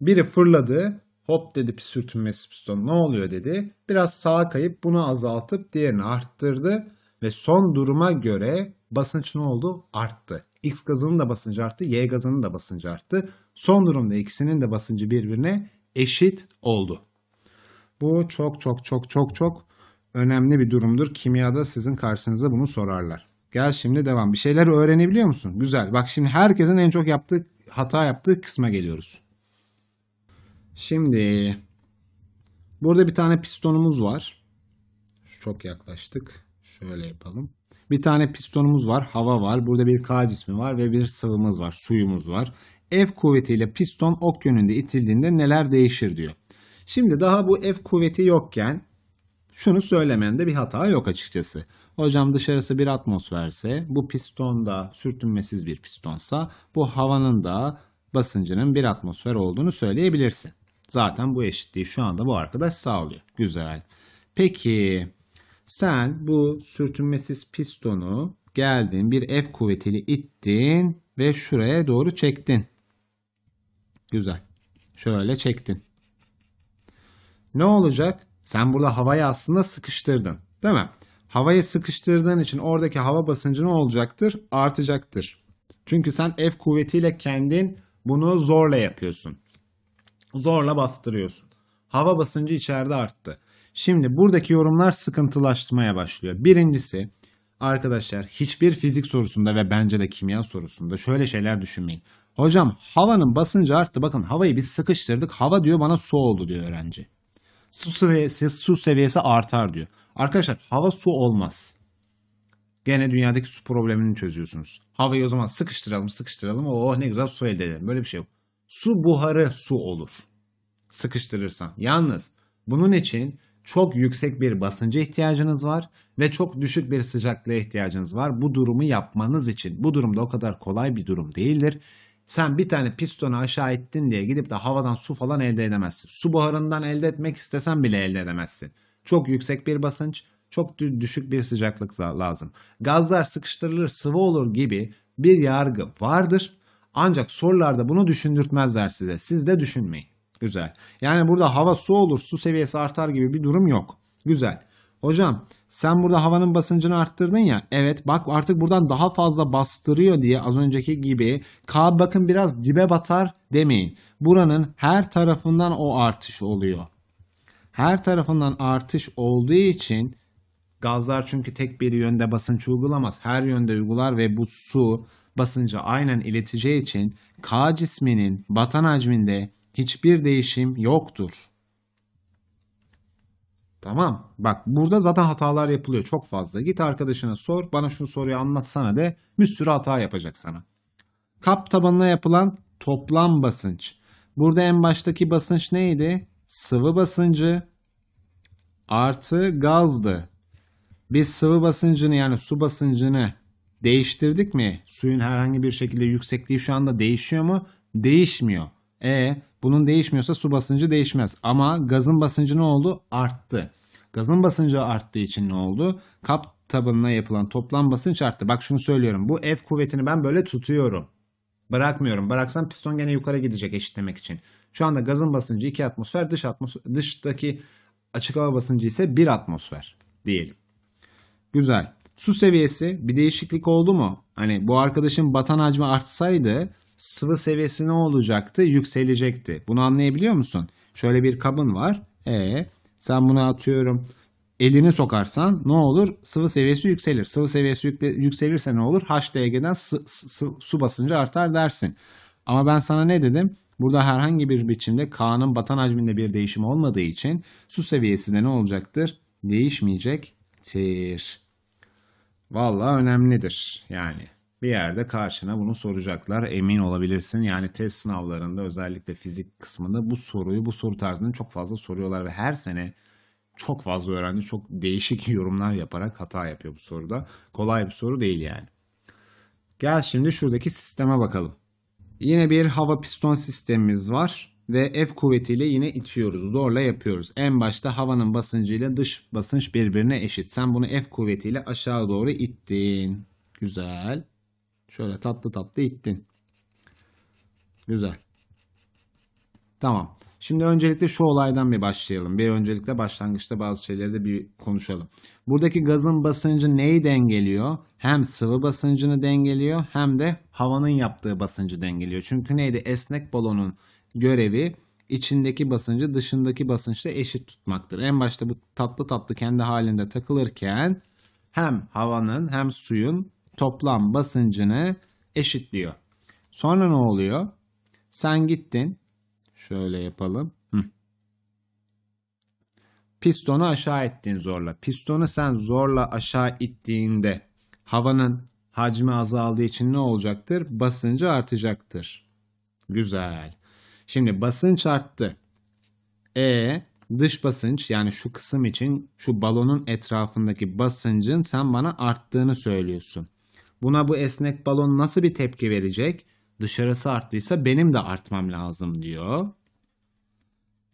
Biri fırladı. Hop dedi sürtünmesi piston ne oluyor dedi. Biraz sağa kayıp bunu azaltıp diğerini arttırdı. Ve son duruma göre basınç ne oldu? Arttı. X gazının da basıncı arttı, Y gazının da basıncı arttı. Son durumda ikisinin de basıncı birbirine eşit oldu. Bu çok çok çok çok çok önemli bir durumdur. Kimyada sizin karşınıza bunu sorarlar. Gel şimdi devam. Bir şeyler öğrenebiliyor musun? Güzel. Bak şimdi herkesin en çok yaptığı hata yaptığı kısma geliyoruz. Şimdi burada bir tane pistonumuz var. Çok yaklaştık. Şöyle yapalım. Bir tane pistonumuz var, hava var, burada bir K cismi var ve bir sıvımız var, suyumuz var. F kuvvetiyle piston ok yönünde itildiğinde neler değişir diyor. Şimdi daha bu F kuvveti yokken şunu söylemende bir hata yok açıkçası. Hocam dışarısı bir atmosferse, bu piston da sürtünmesiz bir pistonsa bu havanın da basıncının bir atmosfer olduğunu söyleyebilirsin. Zaten bu eşitliği şu anda bu arkadaş sağlıyor. Güzel. Peki sen bu sürtünmesiz pistonu geldin bir F kuvvetiyle ittin ve şuraya doğru çektin. Güzel. Şöyle çektin. Ne olacak? Sen burada havayı aslında sıkıştırdın. Değil mi? Havayı sıkıştırdığın için oradaki hava basıncı ne olacaktır? Artacaktır. Çünkü sen F kuvvetiyle kendin bunu zorla yapıyorsun. Zorla bastırıyorsun. Hava basıncı içeride arttı. Şimdi buradaki yorumlar sıkıntılaşmaya başlıyor. Birincisi arkadaşlar hiçbir fizik sorusunda ve bence de kimya sorusunda şöyle şeyler düşünmeyin. Hocam havanın basıncı arttı bakın havayı biz sıkıştırdık hava diyor bana su oldu diyor öğrenci. Su seviyesi, su seviyesi artar diyor. Arkadaşlar hava su olmaz. Gene dünyadaki su problemini çözüyorsunuz. Havayı o zaman sıkıştıralım sıkıştıralım oh ne güzel su elde edelim böyle bir şey yok. Su buharı su olur. Sıkıştırırsan. Yalnız bunun için çok yüksek bir basınca ihtiyacınız var ve çok düşük bir sıcaklığa ihtiyacınız var. Bu durumu yapmanız için bu durumda o kadar kolay bir durum değildir. Sen bir tane pistonu aşağı ettin diye gidip de havadan su falan elde edemezsin. Su buharından elde etmek istesen bile elde edemezsin. Çok yüksek bir basınç, çok düşük bir sıcaklık lazım. Gazlar sıkıştırılır, sıvı olur gibi bir yargı vardır. Ancak sorularda bunu düşündürtmezler size. Siz de düşünmeyin. Güzel. Yani burada hava su olur, su seviyesi artar gibi bir durum yok. Güzel. Hocam sen burada havanın basıncını arttırdın ya. Evet bak artık buradan daha fazla bastırıyor diye az önceki gibi. K bakın biraz dibe batar demeyin. Buranın her tarafından o artış oluyor. Her tarafından artış olduğu için gazlar çünkü tek bir yönde basınç uygulamaz. Her yönde uygular ve bu su basıncı aynen ileteceği için K cisminin batan hacminde hiçbir değişim yoktur. Tamam. Bak burada zaten hatalar yapılıyor çok fazla. Git arkadaşına sor. Bana şu soruyu anlatsana de. Bir sürü hata yapacak sana. Kap tabanına yapılan toplam basınç. Burada en baştaki basınç neydi? Sıvı basıncı artı gazdı. Biz sıvı basıncını yani su basıncını değiştirdik mi? Suyun herhangi bir şekilde yüksekliği şu anda değişiyor mu? Değişmiyor. E bunun değişmiyorsa su basıncı değişmez. Ama gazın basıncı ne oldu? Arttı. Gazın basıncı arttığı için ne oldu? Kap tabanına yapılan toplam basınç arttı. Bak şunu söylüyorum. Bu F kuvvetini ben böyle tutuyorum. Bırakmıyorum. Bıraksam piston gene yukarı gidecek eşitlemek için. Şu anda gazın basıncı 2 atmosfer, dış atmosfer, dıştaki açık hava basıncı ise 1 atmosfer diyelim. Güzel. Su seviyesi bir değişiklik oldu mu? Hani bu arkadaşın batan hacmi artsaydı sıvı seviyesi ne olacaktı? Yükselecekti. Bunu anlayabiliyor musun? Şöyle bir kabın var. E sen bunu atıyorum elini sokarsan ne olur? Sıvı seviyesi yükselir. Sıvı seviyesi yükle, yükselirse ne olur? HDG'den su, su, su basıncı artar dersin. Ama ben sana ne dedim? Burada herhangi bir biçimde K'nın batan hacminde bir değişim olmadığı için su seviyesi de ne olacaktır? Değişmeyecektir. Valla önemlidir yani bir yerde karşına bunu soracaklar emin olabilirsin. Yani test sınavlarında özellikle fizik kısmında bu soruyu bu soru tarzını çok fazla soruyorlar ve her sene çok fazla öğrenci çok değişik yorumlar yaparak hata yapıyor bu soruda. Kolay bir soru değil yani. Gel şimdi şuradaki sisteme bakalım. Yine bir hava piston sistemimiz var ve F kuvvetiyle yine itiyoruz. Zorla yapıyoruz. En başta havanın basıncıyla dış basınç birbirine eşit. Sen bunu F kuvvetiyle aşağı doğru ittin. Güzel. Şöyle tatlı tatlı ittin. Güzel. Tamam. Şimdi öncelikle şu olaydan bir başlayalım. Bir öncelikle başlangıçta bazı şeyleri de bir konuşalım. Buradaki gazın basıncı neyi dengeliyor? Hem sıvı basıncını dengeliyor hem de havanın yaptığı basıncı dengeliyor. Çünkü neydi? Esnek balonun görevi içindeki basıncı dışındaki basınçla eşit tutmaktır. En başta bu tatlı tatlı kendi halinde takılırken hem havanın hem suyun toplam basıncını eşitliyor. Sonra ne oluyor? Sen gittin. Şöyle yapalım. Pistonu aşağı ettin zorla. Pistonu sen zorla aşağı ittiğinde havanın hacmi azaldığı için ne olacaktır? Basıncı artacaktır. Güzel. Şimdi basınç arttı. E dış basınç yani şu kısım için şu balonun etrafındaki basıncın sen bana arttığını söylüyorsun. Buna bu esnek balon nasıl bir tepki verecek? Dışarısı arttıysa benim de artmam lazım diyor.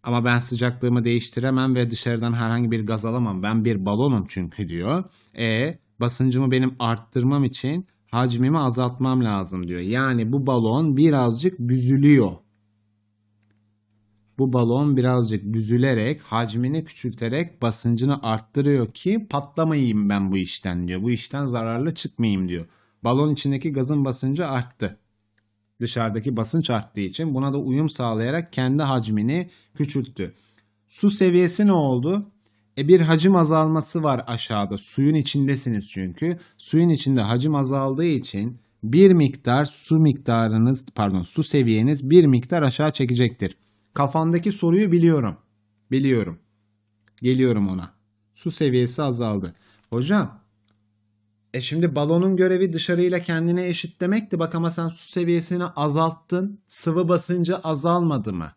Ama ben sıcaklığımı değiştiremem ve dışarıdan herhangi bir gaz alamam. Ben bir balonum çünkü diyor. E basıncımı benim arttırmam için hacmimi azaltmam lazım diyor. Yani bu balon birazcık büzülüyor bu balon birazcık büzülerek, hacmini küçülterek basıncını arttırıyor ki patlamayayım ben bu işten diyor. Bu işten zararlı çıkmayayım diyor. Balon içindeki gazın basıncı arttı. Dışarıdaki basınç arttığı için buna da uyum sağlayarak kendi hacmini küçülttü. Su seviyesi ne oldu? E bir hacim azalması var aşağıda. Suyun içindesiniz çünkü. Suyun içinde hacim azaldığı için bir miktar su miktarınız pardon su seviyeniz bir miktar aşağı çekecektir. Kafandaki soruyu biliyorum. Biliyorum. Geliyorum ona. Su seviyesi azaldı. Hocam e şimdi balonun görevi dışarıyla kendine eşitlemekti. Bak ama sen su seviyesini azalttın. Sıvı basıncı azalmadı mı?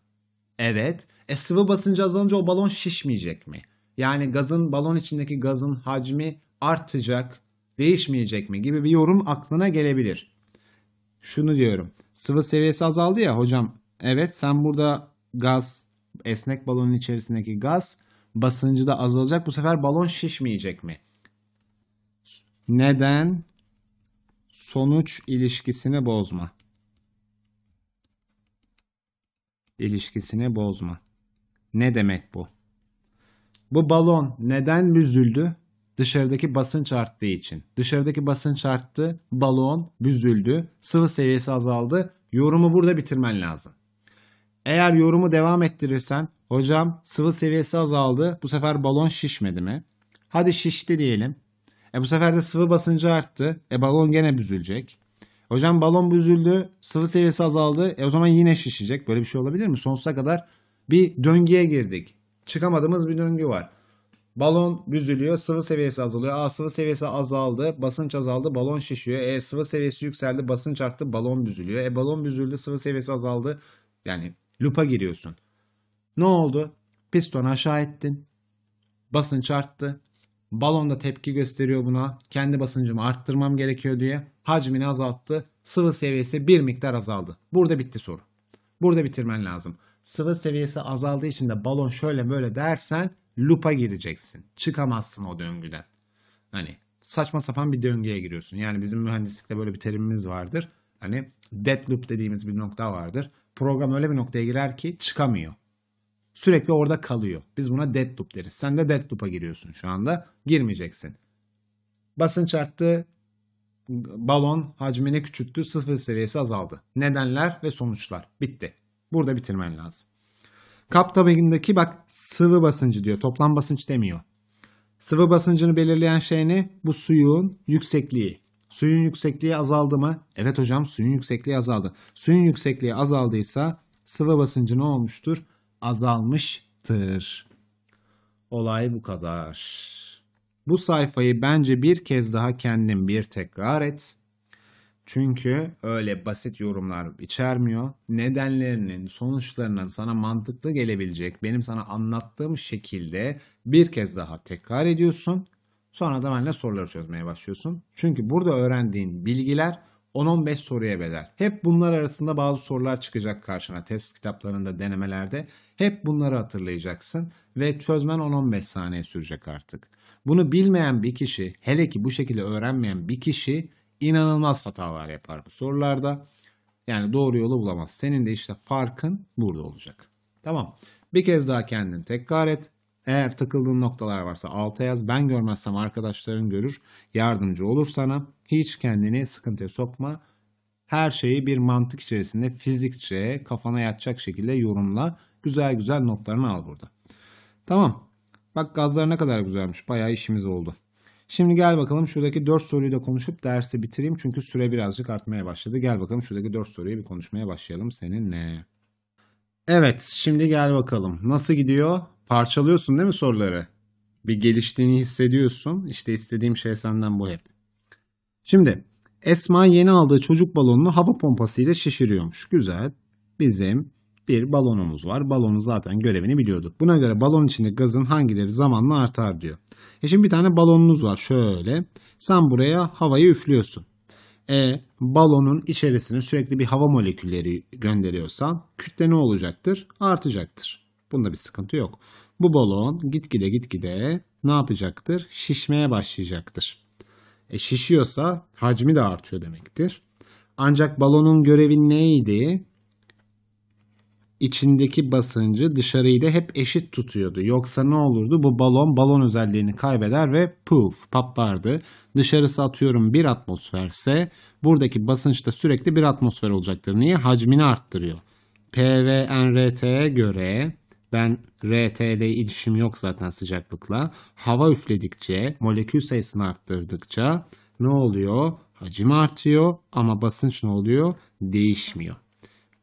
Evet. E sıvı basıncı azalınca o balon şişmeyecek mi? Yani gazın balon içindeki gazın hacmi artacak, değişmeyecek mi gibi bir yorum aklına gelebilir. Şunu diyorum. Sıvı seviyesi azaldı ya hocam. Evet sen burada gaz, esnek balonun içerisindeki gaz basıncı da azalacak. Bu sefer balon şişmeyecek mi? Neden? Sonuç ilişkisini bozma. İlişkisini bozma. Ne demek bu? Bu balon neden büzüldü? Dışarıdaki basınç arttığı için. Dışarıdaki basınç arttı, balon büzüldü, sıvı seviyesi azaldı. Yorumu burada bitirmen lazım. Eğer yorumu devam ettirirsen hocam sıvı seviyesi azaldı bu sefer balon şişmedi mi? Hadi şişti diyelim. E bu sefer de sıvı basıncı arttı. E balon gene büzülecek. Hocam balon büzüldü, sıvı seviyesi azaldı. E o zaman yine şişecek. Böyle bir şey olabilir mi? Sonsuza kadar bir döngüye girdik. Çıkamadığımız bir döngü var. Balon büzülüyor, sıvı seviyesi azalıyor. A sıvı seviyesi azaldı, basınç azaldı, balon şişiyor. E sıvı seviyesi yükseldi, basınç arttı, balon büzülüyor. E balon büzüldü, sıvı seviyesi azaldı. Yani Lupa giriyorsun. Ne oldu? Piston aşağı ettin. Basınç arttı. Balon da tepki gösteriyor buna. Kendi basıncımı arttırmam gerekiyor diye. Hacmini azalttı. Sıvı seviyesi bir miktar azaldı. Burada bitti soru. Burada bitirmen lazım. Sıvı seviyesi azaldığı için de balon şöyle böyle dersen lupa gireceksin. Çıkamazsın o döngüden. Hani saçma sapan bir döngüye giriyorsun. Yani bizim mühendislikte böyle bir terimimiz vardır. Hani dead loop dediğimiz bir nokta vardır program öyle bir noktaya girer ki çıkamıyor. Sürekli orada kalıyor. Biz buna dead loop deriz. Sen de dead loop'a giriyorsun şu anda. Girmeyeceksin. Basınç arttı. Balon hacmini küçülttü. Sıfır seviyesi azaldı. Nedenler ve sonuçlar. Bitti. Burada bitirmen lazım. Kap tabiğindeki bak sıvı basıncı diyor. Toplam basınç demiyor. Sıvı basıncını belirleyen şey ne? Bu suyun yüksekliği. Suyun yüksekliği azaldı mı? Evet hocam suyun yüksekliği azaldı. Suyun yüksekliği azaldıysa sıvı basıncı ne olmuştur? Azalmıştır. Olay bu kadar. Bu sayfayı bence bir kez daha kendin bir tekrar et. Çünkü öyle basit yorumlar içermiyor. Nedenlerinin, sonuçlarının sana mantıklı gelebilecek benim sana anlattığım şekilde bir kez daha tekrar ediyorsun Sonra da benle soruları çözmeye başlıyorsun. Çünkü burada öğrendiğin bilgiler 10-15 soruya bedel. Hep bunlar arasında bazı sorular çıkacak karşına test kitaplarında, denemelerde. Hep bunları hatırlayacaksın ve çözmen 10-15 saniye sürecek artık. Bunu bilmeyen bir kişi, hele ki bu şekilde öğrenmeyen bir kişi inanılmaz hatalar yapar bu sorularda. Yani doğru yolu bulamaz. Senin de işte farkın burada olacak. Tamam. Bir kez daha kendini tekrar et. Eğer takıldığın noktalar varsa alta yaz. Ben görmezsem arkadaşların görür. Yardımcı olur sana. Hiç kendini sıkıntıya sokma. Her şeyi bir mantık içerisinde fizikçe kafana yatacak şekilde yorumla. Güzel güzel notlarını al burada. Tamam. Bak gazlar ne kadar güzelmiş. Bayağı işimiz oldu. Şimdi gel bakalım şuradaki 4 soruyu da konuşup dersi bitireyim. Çünkü süre birazcık artmaya başladı. Gel bakalım şuradaki 4 soruyu bir konuşmaya başlayalım seninle. Evet şimdi gel bakalım. Nasıl gidiyor? parçalıyorsun değil mi soruları? Bir geliştiğini hissediyorsun. İşte istediğim şey senden bu hep. Şimdi Esma yeni aldığı çocuk balonunu hava pompası ile şişiriyormuş. Güzel. Bizim bir balonumuz var. Balonu zaten görevini biliyorduk. Buna göre balon içinde gazın hangileri zamanla artar diyor. E şimdi bir tane balonunuz var şöyle. Sen buraya havayı üflüyorsun. E balonun içerisine sürekli bir hava molekülleri gönderiyorsan kütle ne olacaktır? Artacaktır. Bunda bir sıkıntı yok. Bu balon gitgide gitgide ne yapacaktır? Şişmeye başlayacaktır. E şişiyorsa hacmi de artıyor demektir. Ancak balonun görevi neydi? İçindeki basıncı dışarıyla hep eşit tutuyordu. Yoksa ne olurdu? Bu balon balon özelliğini kaybeder ve puf patlardı. Dışarısı atıyorum bir atmosferse buradaki basınç da sürekli bir atmosfer olacaktır. Niye? Hacmini arttırıyor. PVNRT'ye göre ben RT'le ilişim yok zaten sıcaklıkla. Hava üfledikçe, molekül sayısını arttırdıkça ne oluyor? Hacim artıyor ama basınç ne oluyor? Değişmiyor.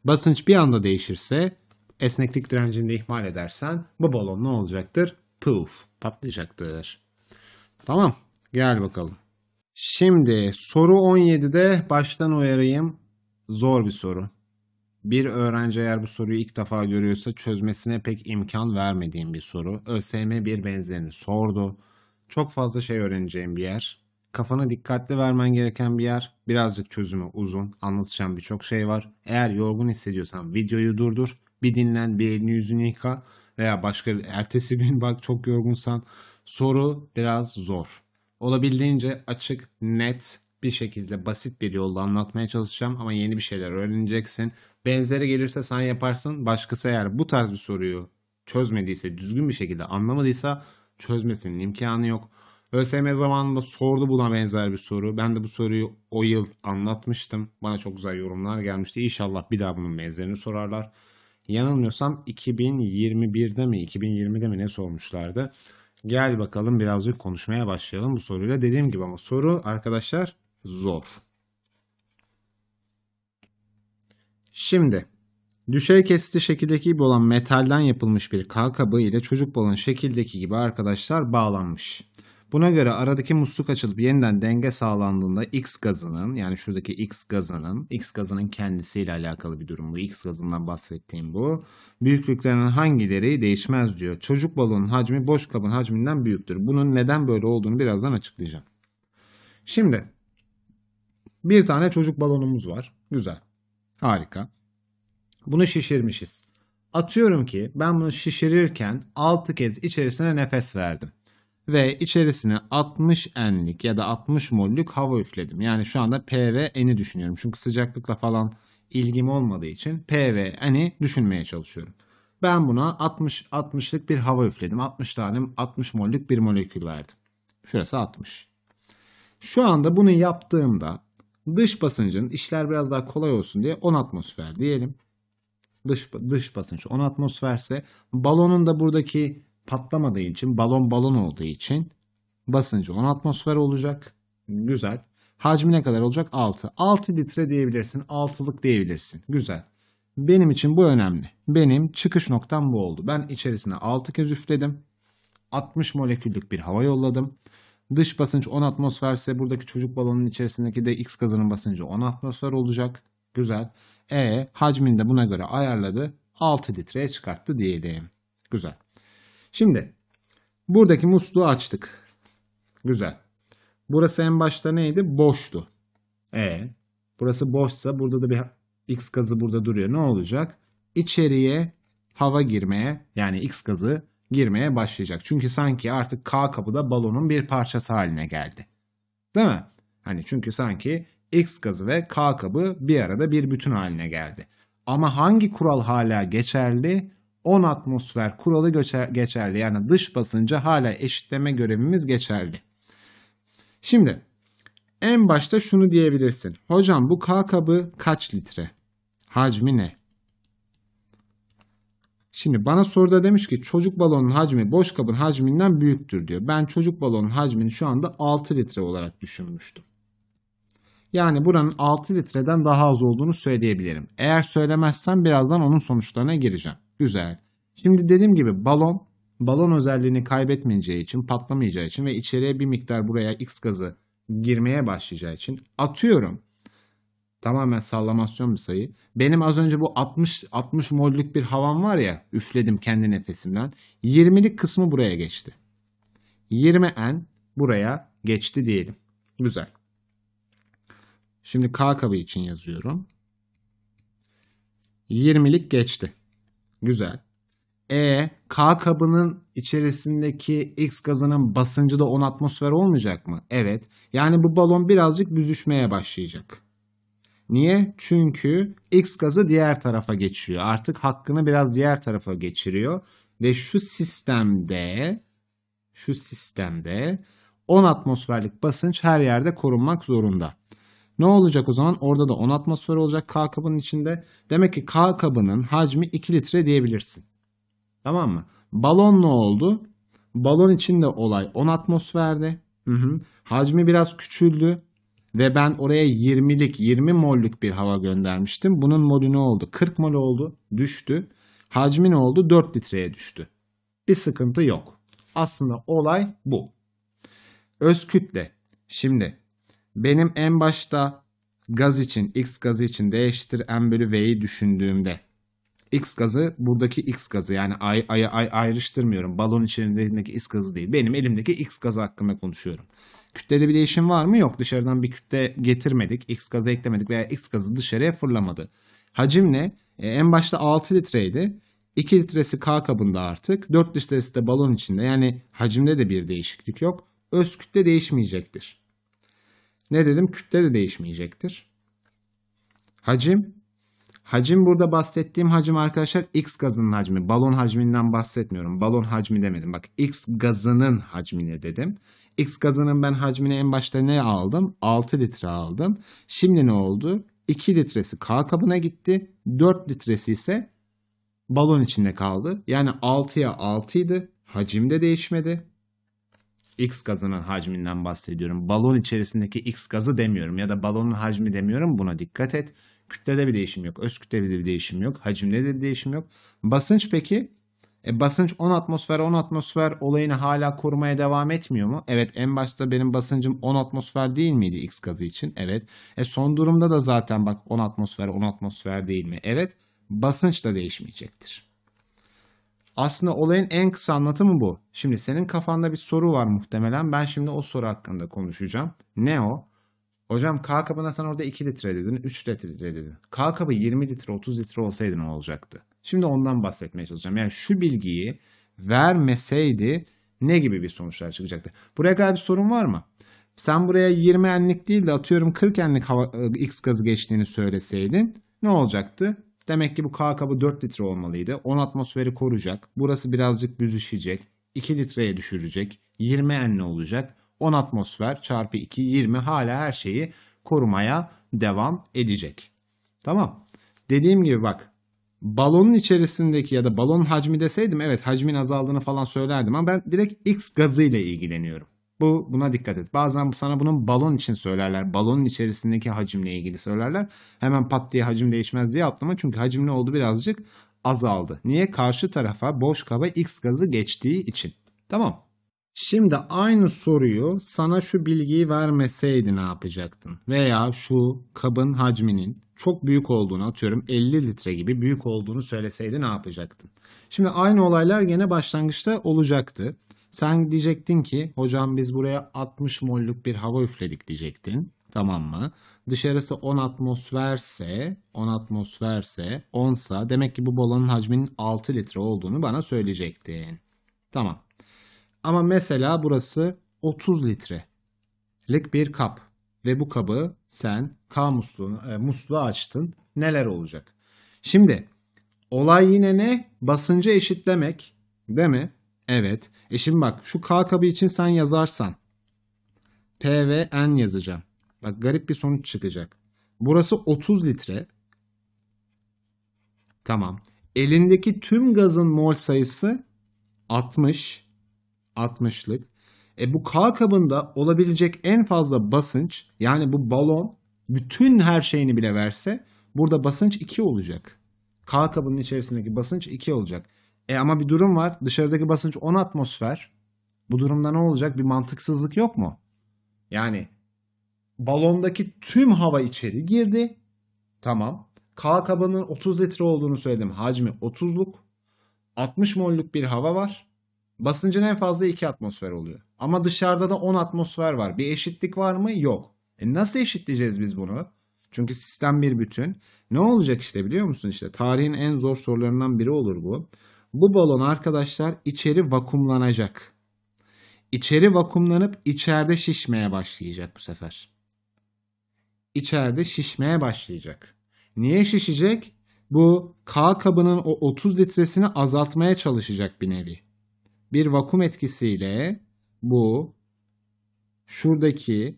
Basınç bir anda değişirse esneklik direncini de ihmal edersen bu balon ne olacaktır? Puf patlayacaktır. Tamam gel bakalım. Şimdi soru 17'de baştan uyarayım. Zor bir soru. Bir öğrenci eğer bu soruyu ilk defa görüyorsa çözmesine pek imkan vermediğim bir soru. ÖSYM bir benzerini sordu. Çok fazla şey öğreneceğim bir yer. Kafana dikkatli vermen gereken bir yer. Birazcık çözümü uzun. Anlatacağım birçok şey var. Eğer yorgun hissediyorsan videoyu durdur. Bir dinlen, bir elini yüzünü yıka veya başka bir. ertesi gün bak çok yorgunsan soru biraz zor. Olabildiğince açık, net bir şekilde basit bir yolla anlatmaya çalışacağım ama yeni bir şeyler öğreneceksin. Benzeri gelirse sen yaparsın. Başkası eğer bu tarz bir soruyu çözmediyse, düzgün bir şekilde anlamadıysa çözmesinin imkanı yok. ÖSYM zamanında sordu buna benzer bir soru. Ben de bu soruyu o yıl anlatmıştım. Bana çok güzel yorumlar gelmişti. İnşallah bir daha bunun benzerini sorarlar. Yanılmıyorsam 2021'de mi 2020'de mi ne sormuşlardı. Gel bakalım birazcık konuşmaya başlayalım bu soruyla. Dediğim gibi ama soru arkadaşlar zor. Şimdi düşey kesiti şekildeki gibi olan metalden yapılmış bir kal kabı ile çocuk balon şekildeki gibi arkadaşlar bağlanmış. Buna göre aradaki musluk açılıp yeniden denge sağlandığında X gazının yani şuradaki X gazının X gazının kendisiyle alakalı bir durum bu. X gazından bahsettiğim bu. Büyüklüklerinin hangileri değişmez diyor. Çocuk balonun hacmi boş kabın hacminden büyüktür. Bunun neden böyle olduğunu birazdan açıklayacağım. Şimdi bir tane çocuk balonumuz var. Güzel. Harika. Bunu şişirmişiz. Atıyorum ki ben bunu şişirirken 6 kez içerisine nefes verdim. Ve içerisine 60 enlik ya da 60 mollük hava üfledim. Yani şu anda P ve düşünüyorum. Çünkü sıcaklıkla falan ilgim olmadığı için P ve düşünmeye çalışıyorum. Ben buna 60 60'lık bir hava üfledim. 60 tane 60 mollük bir molekül verdim. Şurası 60. Şu anda bunu yaptığımda Dış basıncın işler biraz daha kolay olsun diye 10 atmosfer diyelim. Dış, dış basınç 10 atmosferse balonun da buradaki patlamadığı için balon balon olduğu için basıncı 10 atmosfer olacak. Güzel. Hacmi ne kadar olacak? 6. 6 litre diyebilirsin. 6'lık diyebilirsin. Güzel. Benim için bu önemli. Benim çıkış noktam bu oldu. Ben içerisine 6 kez üfledim. 60 moleküllük bir hava yolladım. Dış basınç 10 atmosferse buradaki çocuk balonunun içerisindeki de X gazının basıncı 10 atmosfer olacak. Güzel. E hacmini de buna göre ayarladı. 6 litreye çıkarttı diyelim. Güzel. Şimdi buradaki musluğu açtık. Güzel. Burası en başta neydi? Boştu. E burası boşsa burada da bir X gazı burada duruyor. Ne olacak? İçeriye hava girmeye yani X gazı girmeye başlayacak. Çünkü sanki artık K kabı da balonun bir parçası haline geldi. Değil mi? Hani çünkü sanki X gazı ve K kabı bir arada bir bütün haline geldi. Ama hangi kural hala geçerli? 10 atmosfer kuralı geçerli. Yani dış basınca hala eşitleme görevimiz geçerli. Şimdi en başta şunu diyebilirsin. Hocam bu K kabı kaç litre? Hacmi ne? Şimdi bana soruda demiş ki çocuk balonun hacmi boş kabın hacminden büyüktür diyor. Ben çocuk balonun hacmini şu anda 6 litre olarak düşünmüştüm. Yani buranın 6 litreden daha az olduğunu söyleyebilirim. Eğer söylemezsem birazdan onun sonuçlarına gireceğim. Güzel. Şimdi dediğim gibi balon balon özelliğini kaybetmeyeceği için, patlamayacağı için ve içeriye bir miktar buraya X gazı girmeye başlayacağı için atıyorum Tamamen sallamasyon bir sayı. Benim az önce bu 60 60 mollük bir havam var ya üfledim kendi nefesimden. 20'lik kısmı buraya geçti. 20 n buraya geçti diyelim. Güzel. Şimdi K kabı için yazıyorum. 20'lik geçti. Güzel. E K kabının içerisindeki X gazının basıncı da 10 atmosfer olmayacak mı? Evet. Yani bu balon birazcık büzüşmeye başlayacak. Niye? Çünkü X gazı diğer tarafa geçiyor. Artık hakkını biraz diğer tarafa geçiriyor. Ve şu sistemde şu sistemde 10 atmosferlik basınç her yerde korunmak zorunda. Ne olacak o zaman? Orada da 10 atmosfer olacak K kabının içinde. Demek ki K kabının hacmi 2 litre diyebilirsin. Tamam mı? Balon ne oldu? Balon içinde olay 10 atmosferde. Hı hı. Hacmi biraz küçüldü. Ve ben oraya 20'lik 20 mollük bir hava göndermiştim. Bunun molü ne oldu? 40 mol oldu. Düştü. Hacmi ne oldu? 4 litreye düştü. Bir sıkıntı yok. Aslında olay bu. Öz kütle. Şimdi benim en başta gaz için x gazı için d eşittir m bölü v'yi düşündüğümde X gazı buradaki X gazı yani ay, ay, ay, ayrıştırmıyorum. Balon içerisindeki X gazı değil. Benim elimdeki X gazı hakkında konuşuyorum. Kütlede bir değişim var mı? Yok. Dışarıdan bir kütle getirmedik. X gazı eklemedik veya X gazı dışarıya fırlamadı. Hacim ne? E, en başta 6 litreydi. 2 litresi K kabında artık. 4 litresi de balon içinde. Yani hacimde de bir değişiklik yok. Öz kütle değişmeyecektir. Ne dedim? Kütle de değişmeyecektir. Hacim. Hacim burada bahsettiğim hacim arkadaşlar X gazının hacmi. Balon hacminden bahsetmiyorum. Balon hacmi demedim. Bak X gazının hacmine dedim. X gazının ben hacmini en başta ne aldım? 6 litre aldım. Şimdi ne oldu? 2 litresi K kabına gitti. 4 litresi ise balon içinde kaldı. Yani 6'ya 6 idi. Hacim de değişmedi. X gazının hacminden bahsediyorum. Balon içerisindeki X gazı demiyorum ya da balonun hacmi demiyorum. Buna dikkat et. Kütlede bir değişim yok. Öz kütlede bir değişim yok. Hacimde de bir değişim yok. Basınç peki e, basınç 10 atmosfer 10 atmosfer olayını hala korumaya devam etmiyor mu? Evet en başta benim basıncım 10 atmosfer değil miydi X gazı için? Evet. E son durumda da zaten bak 10 atmosfer 10 atmosfer değil mi? Evet. Basınç da değişmeyecektir. Aslında olayın en kısa anlatımı bu. Şimdi senin kafanda bir soru var muhtemelen. Ben şimdi o soru hakkında konuşacağım. Ne o? Hocam K kabına sen orada 2 litre dedin, 3 litre dedin. K kabı 20 litre, 30 litre olsaydı ne olacaktı? Şimdi ondan bahsetmeye çalışacağım. Yani şu bilgiyi vermeseydi ne gibi bir sonuçlar çıkacaktı? Buraya kadar bir sorun var mı? Sen buraya 20 enlik değil de atıyorum 40 enlik hava, e, X gazı geçtiğini söyleseydin ne olacaktı? Demek ki bu K kabı 4 litre olmalıydı. 10 atmosferi koruyacak. Burası birazcık büzüşecek. 2 litreye düşürecek. 20 enli olacak. 10 atmosfer çarpı 2 20 hala her şeyi korumaya devam edecek. Tamam. Dediğim gibi bak balonun içerisindeki ya da balon hacmi deseydim evet hacmin azaldığını falan söylerdim ama ben direkt X gazı ile ilgileniyorum. Bu buna dikkat et. Bazen sana bunun balon için söylerler. Balonun içerisindeki hacimle ilgili söylerler. Hemen pat diye hacim değişmez diye atlama. Çünkü hacim ne oldu birazcık azaldı. Niye? Karşı tarafa boş kaba X gazı geçtiği için. Tamam. Şimdi aynı soruyu sana şu bilgiyi vermeseydi ne yapacaktın? Veya şu kabın hacminin çok büyük olduğunu atıyorum 50 litre gibi büyük olduğunu söyleseydi ne yapacaktın? Şimdi aynı olaylar gene başlangıçta olacaktı. Sen diyecektin ki hocam biz buraya 60 molluk bir hava üfledik diyecektin. Tamam mı? Dışarısı 10 atmosferse, 10 atmosferse, 10 sa demek ki bu balonun hacminin 6 litre olduğunu bana söyleyecektin. Tamam. Ama mesela burası 30 litrelik bir kap ve bu kabı sen K musluğunu, e, musluğu açtın. Neler olacak? Şimdi olay yine ne? Basıncı eşitlemek değil mi? Evet. E şimdi bak şu K kabı için sen yazarsan P ve N yazacağım. Bak garip bir sonuç çıkacak. Burası 30 litre. Tamam. Elindeki tüm gazın mol sayısı 60. 60'lık. E bu K kabında olabilecek en fazla basınç yani bu balon bütün her şeyini bile verse burada basınç 2 olacak. K kabının içerisindeki basınç 2 olacak. E ama bir durum var. Dışarıdaki basınç 10 atmosfer. Bu durumda ne olacak? Bir mantıksızlık yok mu? Yani balondaki tüm hava içeri girdi. Tamam. K kabının 30 litre olduğunu söyledim. Hacmi 30'luk. 60 molluk bir hava var. Basıncın en fazla 2 atmosfer oluyor. Ama dışarıda da 10 atmosfer var. Bir eşitlik var mı? Yok. E nasıl eşitleyeceğiz biz bunu? Çünkü sistem bir bütün. Ne olacak işte biliyor musun? işte tarihin en zor sorularından biri olur bu. Bu balon arkadaşlar içeri vakumlanacak. İçeri vakumlanıp içeride şişmeye başlayacak bu sefer. İçeride şişmeye başlayacak. Niye şişecek? Bu K kabının o 30 litresini azaltmaya çalışacak bir nevi bir vakum etkisiyle bu şuradaki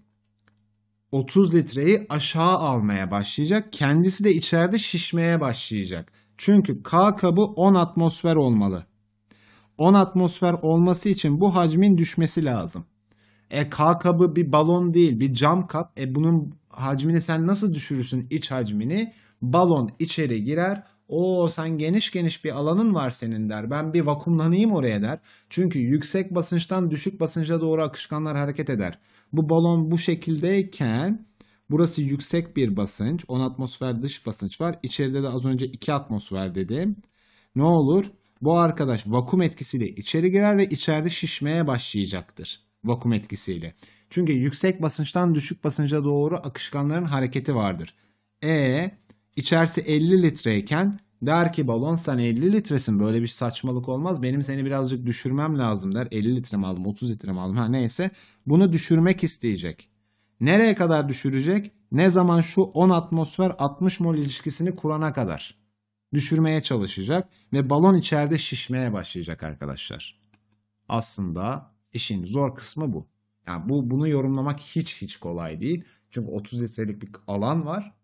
30 litreyi aşağı almaya başlayacak. Kendisi de içeride şişmeye başlayacak. Çünkü K kabı 10 atmosfer olmalı. 10 atmosfer olması için bu hacmin düşmesi lazım. E K kabı bir balon değil bir cam kap. E bunun hacmini sen nasıl düşürürsün iç hacmini? Balon içeri girer o sen geniş geniş bir alanın var senin der. Ben bir vakumlanayım oraya der. Çünkü yüksek basınçtan düşük basınca doğru akışkanlar hareket eder. Bu balon bu şekildeyken burası yüksek bir basınç. 10 atmosfer dış basınç var. İçeride de az önce 2 atmosfer dedim. Ne olur? Bu arkadaş vakum etkisiyle içeri girer ve içeride şişmeye başlayacaktır. Vakum etkisiyle. Çünkü yüksek basınçtan düşük basınca doğru akışkanların hareketi vardır. E İçerisi 50 litreyken der ki balon sen 50 litresin böyle bir saçmalık olmaz. Benim seni birazcık düşürmem lazım der. 50 litre mi aldım 30 litre mi aldım ha neyse. Bunu düşürmek isteyecek. Nereye kadar düşürecek? Ne zaman şu 10 atmosfer 60 mol ilişkisini kurana kadar düşürmeye çalışacak ve balon içeride şişmeye başlayacak arkadaşlar. Aslında işin zor kısmı bu. Yani bu bunu yorumlamak hiç hiç kolay değil. Çünkü 30 litrelik bir alan var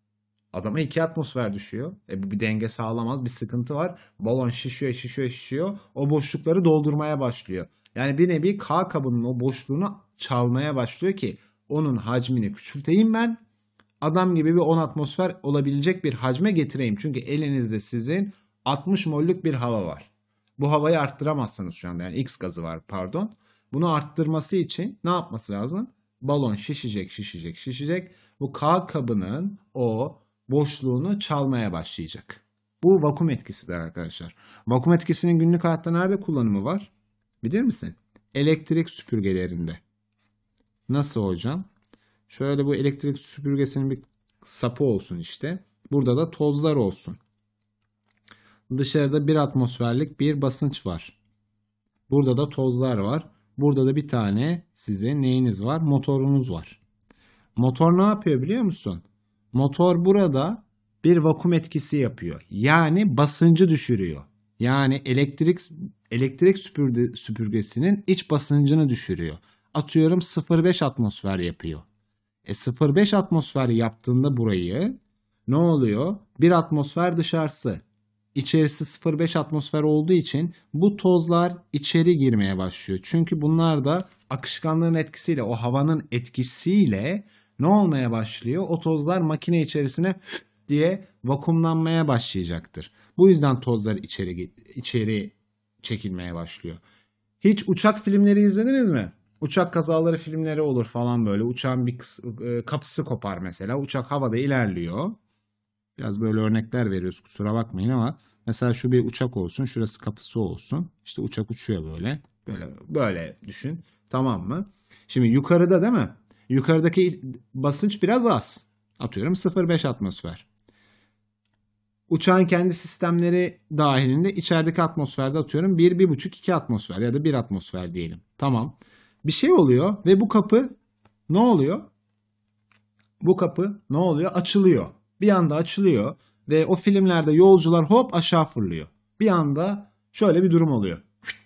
Adama iki atmosfer düşüyor. E bu bir denge sağlamaz. Bir sıkıntı var. Balon şişiyor, şişiyor, şişiyor. O boşlukları doldurmaya başlıyor. Yani bir nevi K kabının o boşluğunu çalmaya başlıyor ki onun hacmini küçülteyim ben. Adam gibi bir 10 atmosfer olabilecek bir hacme getireyim. Çünkü elinizde sizin 60 mollük bir hava var. Bu havayı arttıramazsınız şu anda. Yani X gazı var pardon. Bunu arttırması için ne yapması lazım? Balon şişecek, şişecek, şişecek. Bu K kabının o boşluğunu çalmaya başlayacak. Bu vakum etkisidir arkadaşlar. Vakum etkisinin günlük hayatta nerede kullanımı var? Bilir misin? Elektrik süpürgelerinde. Nasıl hocam? Şöyle bu elektrik süpürgesinin bir sapı olsun işte. Burada da tozlar olsun. Dışarıda bir atmosferlik bir basınç var. Burada da tozlar var. Burada da bir tane size neyiniz var? Motorunuz var. Motor ne yapıyor biliyor musun? Motor burada bir vakum etkisi yapıyor. Yani basıncı düşürüyor. Yani elektrik elektrik süpürge, süpürgesinin iç basıncını düşürüyor. Atıyorum 0.5 atmosfer yapıyor. E 0.5 atmosfer yaptığında burayı ne oluyor? 1 atmosfer dışarısı. İçerisi 0.5 atmosfer olduğu için bu tozlar içeri girmeye başlıyor. Çünkü bunlar da akışkanlığın etkisiyle, o havanın etkisiyle ne olmaya başlıyor? O tozlar makine içerisine diye vakumlanmaya başlayacaktır. Bu yüzden tozlar içeri içeri çekilmeye başlıyor. Hiç uçak filmleri izlediniz mi? Uçak kazaları filmleri olur falan böyle. Uçağın bir e, kapısı kopar mesela. Uçak havada ilerliyor. Biraz böyle örnekler veriyoruz kusura bakmayın ama mesela şu bir uçak olsun. Şurası kapısı olsun. İşte uçak uçuyor böyle. Böyle böyle düşün. Tamam mı? Şimdi yukarıda değil mi? Yukarıdaki basınç biraz az. Atıyorum 0.5 atmosfer. Uçağın kendi sistemleri dahilinde içerideki atmosferde atıyorum 1, 1.5, 2 atmosfer ya da 1 atmosfer diyelim. Tamam. Bir şey oluyor ve bu kapı ne oluyor? Bu kapı ne oluyor? Açılıyor. Bir anda açılıyor ve o filmlerde yolcular hop aşağı fırlıyor. Bir anda şöyle bir durum oluyor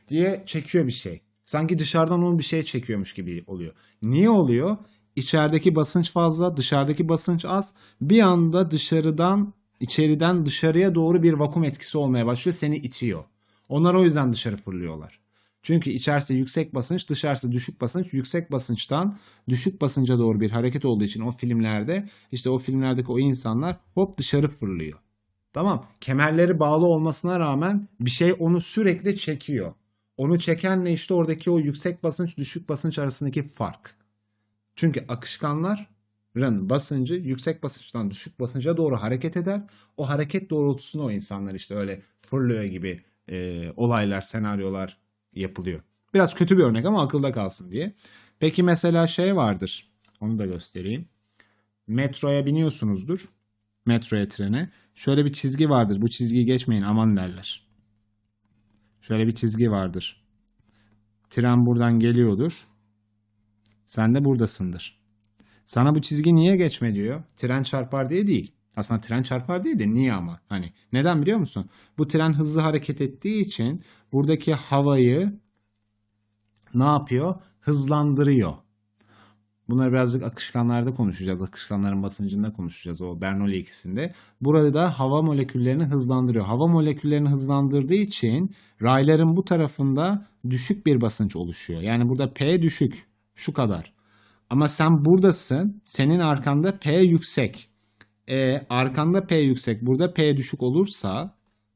diye çekiyor bir şey. Sanki dışarıdan onu bir şey çekiyormuş gibi oluyor. Niye oluyor? İçerideki basınç fazla, dışarıdaki basınç az. Bir anda dışarıdan, içeriden dışarıya doğru bir vakum etkisi olmaya başlıyor. Seni itiyor. Onlar o yüzden dışarı fırlıyorlar. Çünkü içerisi yüksek basınç, dışarısı düşük basınç. Yüksek basınçtan düşük basınca doğru bir hareket olduğu için o filmlerde işte o filmlerdeki o insanlar hop dışarı fırlıyor. Tamam. Kemerleri bağlı olmasına rağmen bir şey onu sürekli çekiyor. Onu çekenle işte oradaki o yüksek basınç düşük basınç arasındaki fark. Çünkü akışkanlar basıncı yüksek basınçtan düşük basınca doğru hareket eder. O hareket doğrultusunda o insanlar işte öyle fırlıyor gibi e, olaylar, senaryolar yapılıyor. Biraz kötü bir örnek ama akılda kalsın diye. Peki mesela şey vardır. Onu da göstereyim. Metroya biniyorsunuzdur. Metroya trene. Şöyle bir çizgi vardır. Bu çizgiyi geçmeyin aman derler. Şöyle bir çizgi vardır. Tren buradan geliyordur. Sen de buradasındır. Sana bu çizgi niye geçme diyor. Tren çarpar diye değil. Aslında tren çarpar diye de niye ama? Hani neden biliyor musun? Bu tren hızlı hareket ettiği için buradaki havayı ne yapıyor? Hızlandırıyor. Bunları birazcık akışkanlarda konuşacağız. Akışkanların basıncında konuşacağız o Bernoulli ikisinde. Burada da hava moleküllerini hızlandırıyor. Hava moleküllerini hızlandırdığı için rayların bu tarafında düşük bir basınç oluşuyor. Yani burada P düşük şu kadar. Ama sen buradasın. Senin arkanda P yüksek. E, arkanda P yüksek. Burada P düşük olursa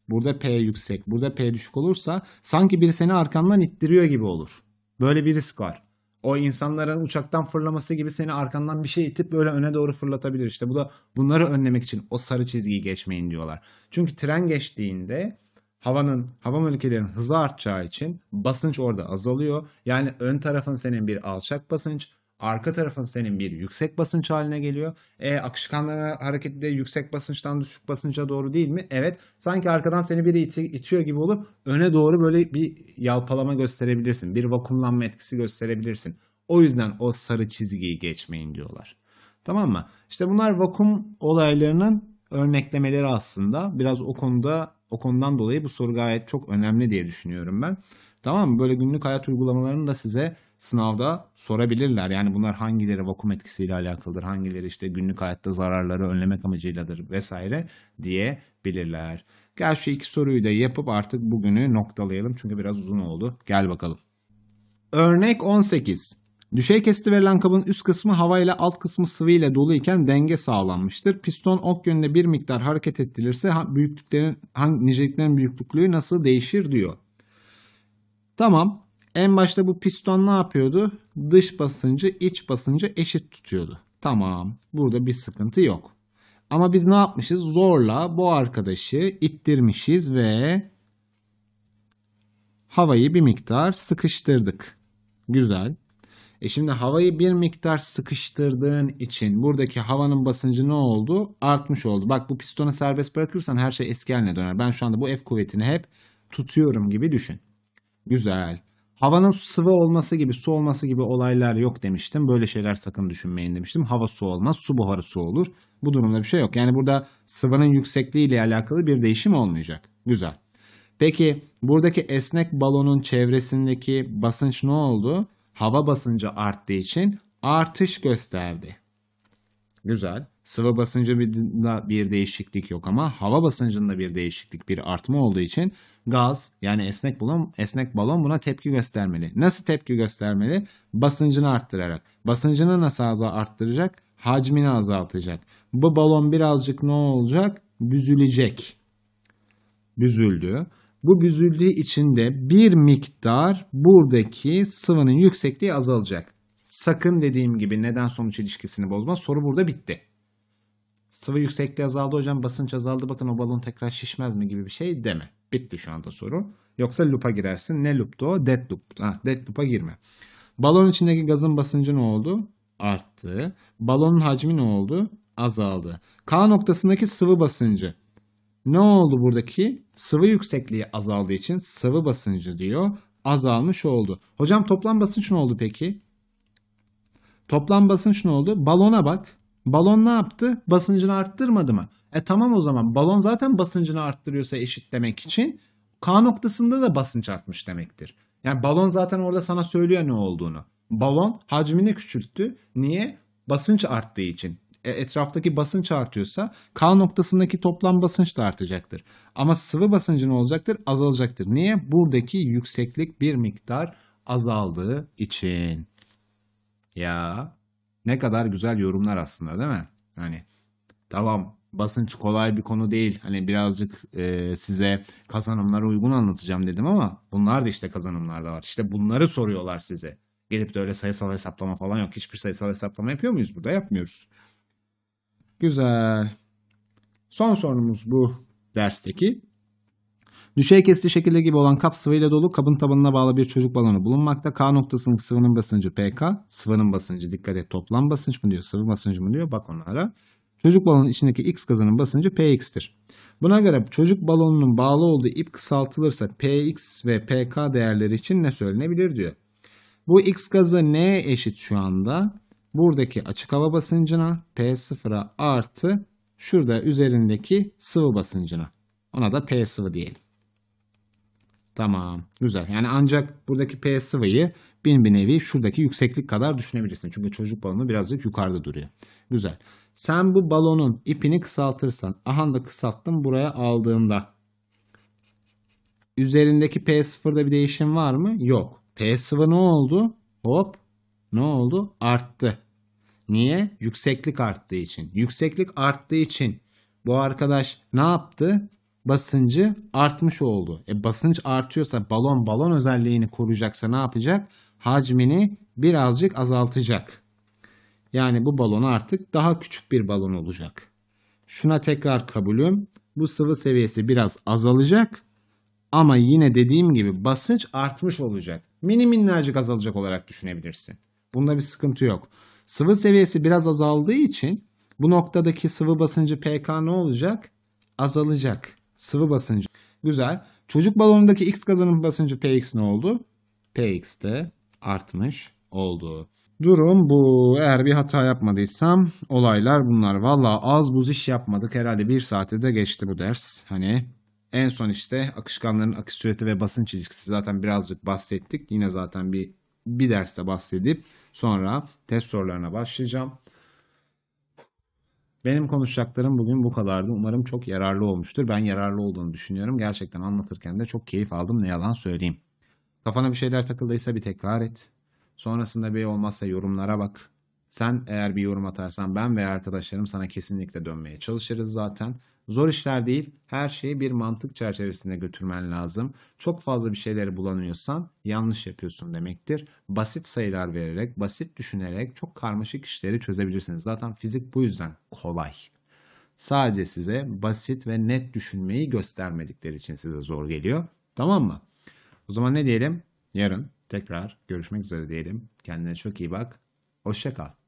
burada P yüksek, burada P düşük olursa sanki biri seni arkandan ittiriyor gibi olur. Böyle bir risk var o insanların uçaktan fırlaması gibi seni arkandan bir şey itip böyle öne doğru fırlatabilir. İşte bu da bunları önlemek için o sarı çizgiyi geçmeyin diyorlar. Çünkü tren geçtiğinde havanın hava moleküllerinin hızı artacağı için basınç orada azalıyor. Yani ön tarafın senin bir alçak basınç, arka tarafın senin bir yüksek basınç haline geliyor. E, akışkanların hareketi de yüksek basınçtan düşük basınca doğru değil mi? Evet. Sanki arkadan seni biri iti, itiyor gibi olup öne doğru böyle bir yalpalama gösterebilirsin. Bir vakumlanma etkisi gösterebilirsin. O yüzden o sarı çizgiyi geçmeyin diyorlar. Tamam mı? İşte bunlar vakum olaylarının örneklemeleri aslında. Biraz o konuda o konudan dolayı bu soru gayet çok önemli diye düşünüyorum ben. Tamam mı? Böyle günlük hayat uygulamalarını da size sınavda sorabilirler. Yani bunlar hangileri vakum etkisiyle alakalıdır, hangileri işte günlük hayatta zararları önlemek amacıyladır vesaire diyebilirler. Gel şu iki soruyu da yapıp artık bugünü noktalayalım çünkü biraz uzun oldu. Gel bakalım. Örnek 18. Düşey kesti verilen kabın üst kısmı hava ile alt kısmı sıvı ile dolu iken denge sağlanmıştır. Piston ok yönünde bir miktar hareket ettirilirse büyüklüklerin hangi niceliklerin büyüklüğü nasıl değişir diyor. Tamam. En başta bu piston ne yapıyordu? Dış basıncı iç basıncı eşit tutuyordu. Tamam burada bir sıkıntı yok. Ama biz ne yapmışız? Zorla bu arkadaşı ittirmişiz ve havayı bir miktar sıkıştırdık. Güzel. E şimdi havayı bir miktar sıkıştırdığın için buradaki havanın basıncı ne oldu? Artmış oldu. Bak bu pistonu serbest bırakırsan her şey eski haline döner. Ben şu anda bu F kuvvetini hep tutuyorum gibi düşün. Güzel. Havanın sıvı olması gibi, su olması gibi olaylar yok demiştim. Böyle şeyler sakın düşünmeyin demiştim. Hava su olmaz, su buharı su olur. Bu durumda bir şey yok. Yani burada sıvının yüksekliği ile alakalı bir değişim olmayacak. Güzel. Peki buradaki esnek balonun çevresindeki basınç ne oldu? Hava basıncı arttığı için artış gösterdi. Güzel. Sıvı basıncında bir değişiklik yok ama hava basıncında bir değişiklik, bir artma olduğu için gaz yani esnek balon, esnek balon buna tepki göstermeli. Nasıl tepki göstermeli? Basıncını arttırarak. Basıncını nasıl arttıracak? Hacmini azaltacak. Bu balon birazcık ne olacak? Büzülecek. Büzüldü. Bu büzüldüğü için de bir miktar buradaki sıvının yüksekliği azalacak. Sakın dediğim gibi neden sonuç ilişkisini bozma. Soru burada bitti. Sıvı yüksekliği azaldı hocam basınç azaldı bakın o balon tekrar şişmez mi gibi bir şey deme. Bitti şu anda soru. Yoksa lupa girersin. Ne loop'tu o? Dead loop. Ha, dead loop'a girme. Balon içindeki gazın basıncı ne oldu? Arttı. Balonun hacmi ne oldu? Azaldı. K noktasındaki sıvı basıncı. Ne oldu buradaki? Sıvı yüksekliği azaldığı için sıvı basıncı diyor. Azalmış oldu. Hocam toplam basınç ne oldu peki? Toplam basınç ne oldu? Balona bak. Balon ne yaptı? Basıncını arttırmadı mı? E tamam o zaman balon zaten basıncını arttırıyorsa eşit demek için K noktasında da basınç artmış demektir. Yani balon zaten orada sana söylüyor ne olduğunu. Balon hacmini küçülttü. Niye? Basınç arttığı için. E, etraftaki basınç artıyorsa K noktasındaki toplam basınç da artacaktır. Ama sıvı basıncı ne olacaktır? Azalacaktır. Niye? Buradaki yükseklik bir miktar azaldığı için. Ya ne kadar güzel yorumlar aslında değil mi? Hani tamam basınç kolay bir konu değil. Hani birazcık e, size kazanımlara uygun anlatacağım dedim ama bunlar da işte kazanımlarda var. İşte bunları soruyorlar size. Gelip de öyle sayısal hesaplama falan yok. Hiçbir sayısal hesaplama yapıyor muyuz burada? Yapmıyoruz. Güzel. Son sorumuz bu dersteki. Düşey kesti şekilde gibi olan kap sıvıyla dolu kabın tabanına bağlı bir çocuk balonu bulunmakta. K noktasının sıvının basıncı PK. Sıvının basıncı dikkat et toplam basınç mı diyor sıvı basıncı mı diyor bak onlara. Çocuk balonun içindeki X gazının basıncı PX'tir. Buna göre çocuk balonunun bağlı olduğu ip kısaltılırsa PX ve PK değerleri için ne söylenebilir diyor. Bu X gazı ne eşit şu anda? Buradaki açık hava basıncına P0'a artı şurada üzerindeki sıvı basıncına. Ona da P sıvı diyelim. Tamam. Güzel. Yani ancak buradaki P sıvıyı bin bir nevi şuradaki yükseklik kadar düşünebilirsin. Çünkü çocuk balonu birazcık yukarıda duruyor. Güzel. Sen bu balonun ipini kısaltırsan, aha da kısalttım buraya aldığında üzerindeki p sıfırda bir değişim var mı? Yok. P0 ne oldu? Hop. Ne oldu? Arttı. Niye? Yükseklik arttığı için. Yükseklik arttığı için bu arkadaş ne yaptı? basıncı artmış oldu. E basınç artıyorsa balon balon özelliğini koruyacaksa ne yapacak? Hacmini birazcık azaltacak. Yani bu balon artık daha küçük bir balon olacak. Şuna tekrar kabulüm. Bu sıvı seviyesi biraz azalacak. Ama yine dediğim gibi basınç artmış olacak. Mini minnacık azalacak olarak düşünebilirsin. Bunda bir sıkıntı yok. Sıvı seviyesi biraz azaldığı için bu noktadaki sıvı basıncı pK ne olacak? Azalacak. Sıvı basıncı. Güzel. Çocuk balonundaki X gazının basıncı Px ne oldu? Px de artmış oldu. Durum bu. Eğer bir hata yapmadıysam olaylar bunlar. Valla az buz iş yapmadık. Herhalde bir saate de geçti bu ders. Hani en son işte akışkanların akış süreti ve basınç ilişkisi zaten birazcık bahsettik. Yine zaten bir bir derste bahsedip sonra test sorularına başlayacağım. Benim konuşacaklarım bugün bu kadardı. Umarım çok yararlı olmuştur. Ben yararlı olduğunu düşünüyorum. Gerçekten anlatırken de çok keyif aldım ne yalan söyleyeyim. Kafana bir şeyler takıldıysa bir tekrar et. Sonrasında bir olmazsa yorumlara bak. Sen eğer bir yorum atarsan ben ve arkadaşlarım sana kesinlikle dönmeye çalışırız zaten. Zor işler değil. Her şeyi bir mantık çerçevesinde götürmen lazım. Çok fazla bir şeyleri bulanıyorsan yanlış yapıyorsun demektir. Basit sayılar vererek, basit düşünerek çok karmaşık işleri çözebilirsiniz. Zaten fizik bu yüzden kolay. Sadece size basit ve net düşünmeyi göstermedikleri için size zor geliyor. Tamam mı? O zaman ne diyelim? Yarın tekrar görüşmek üzere diyelim. Kendine çok iyi bak. Hoşça kal.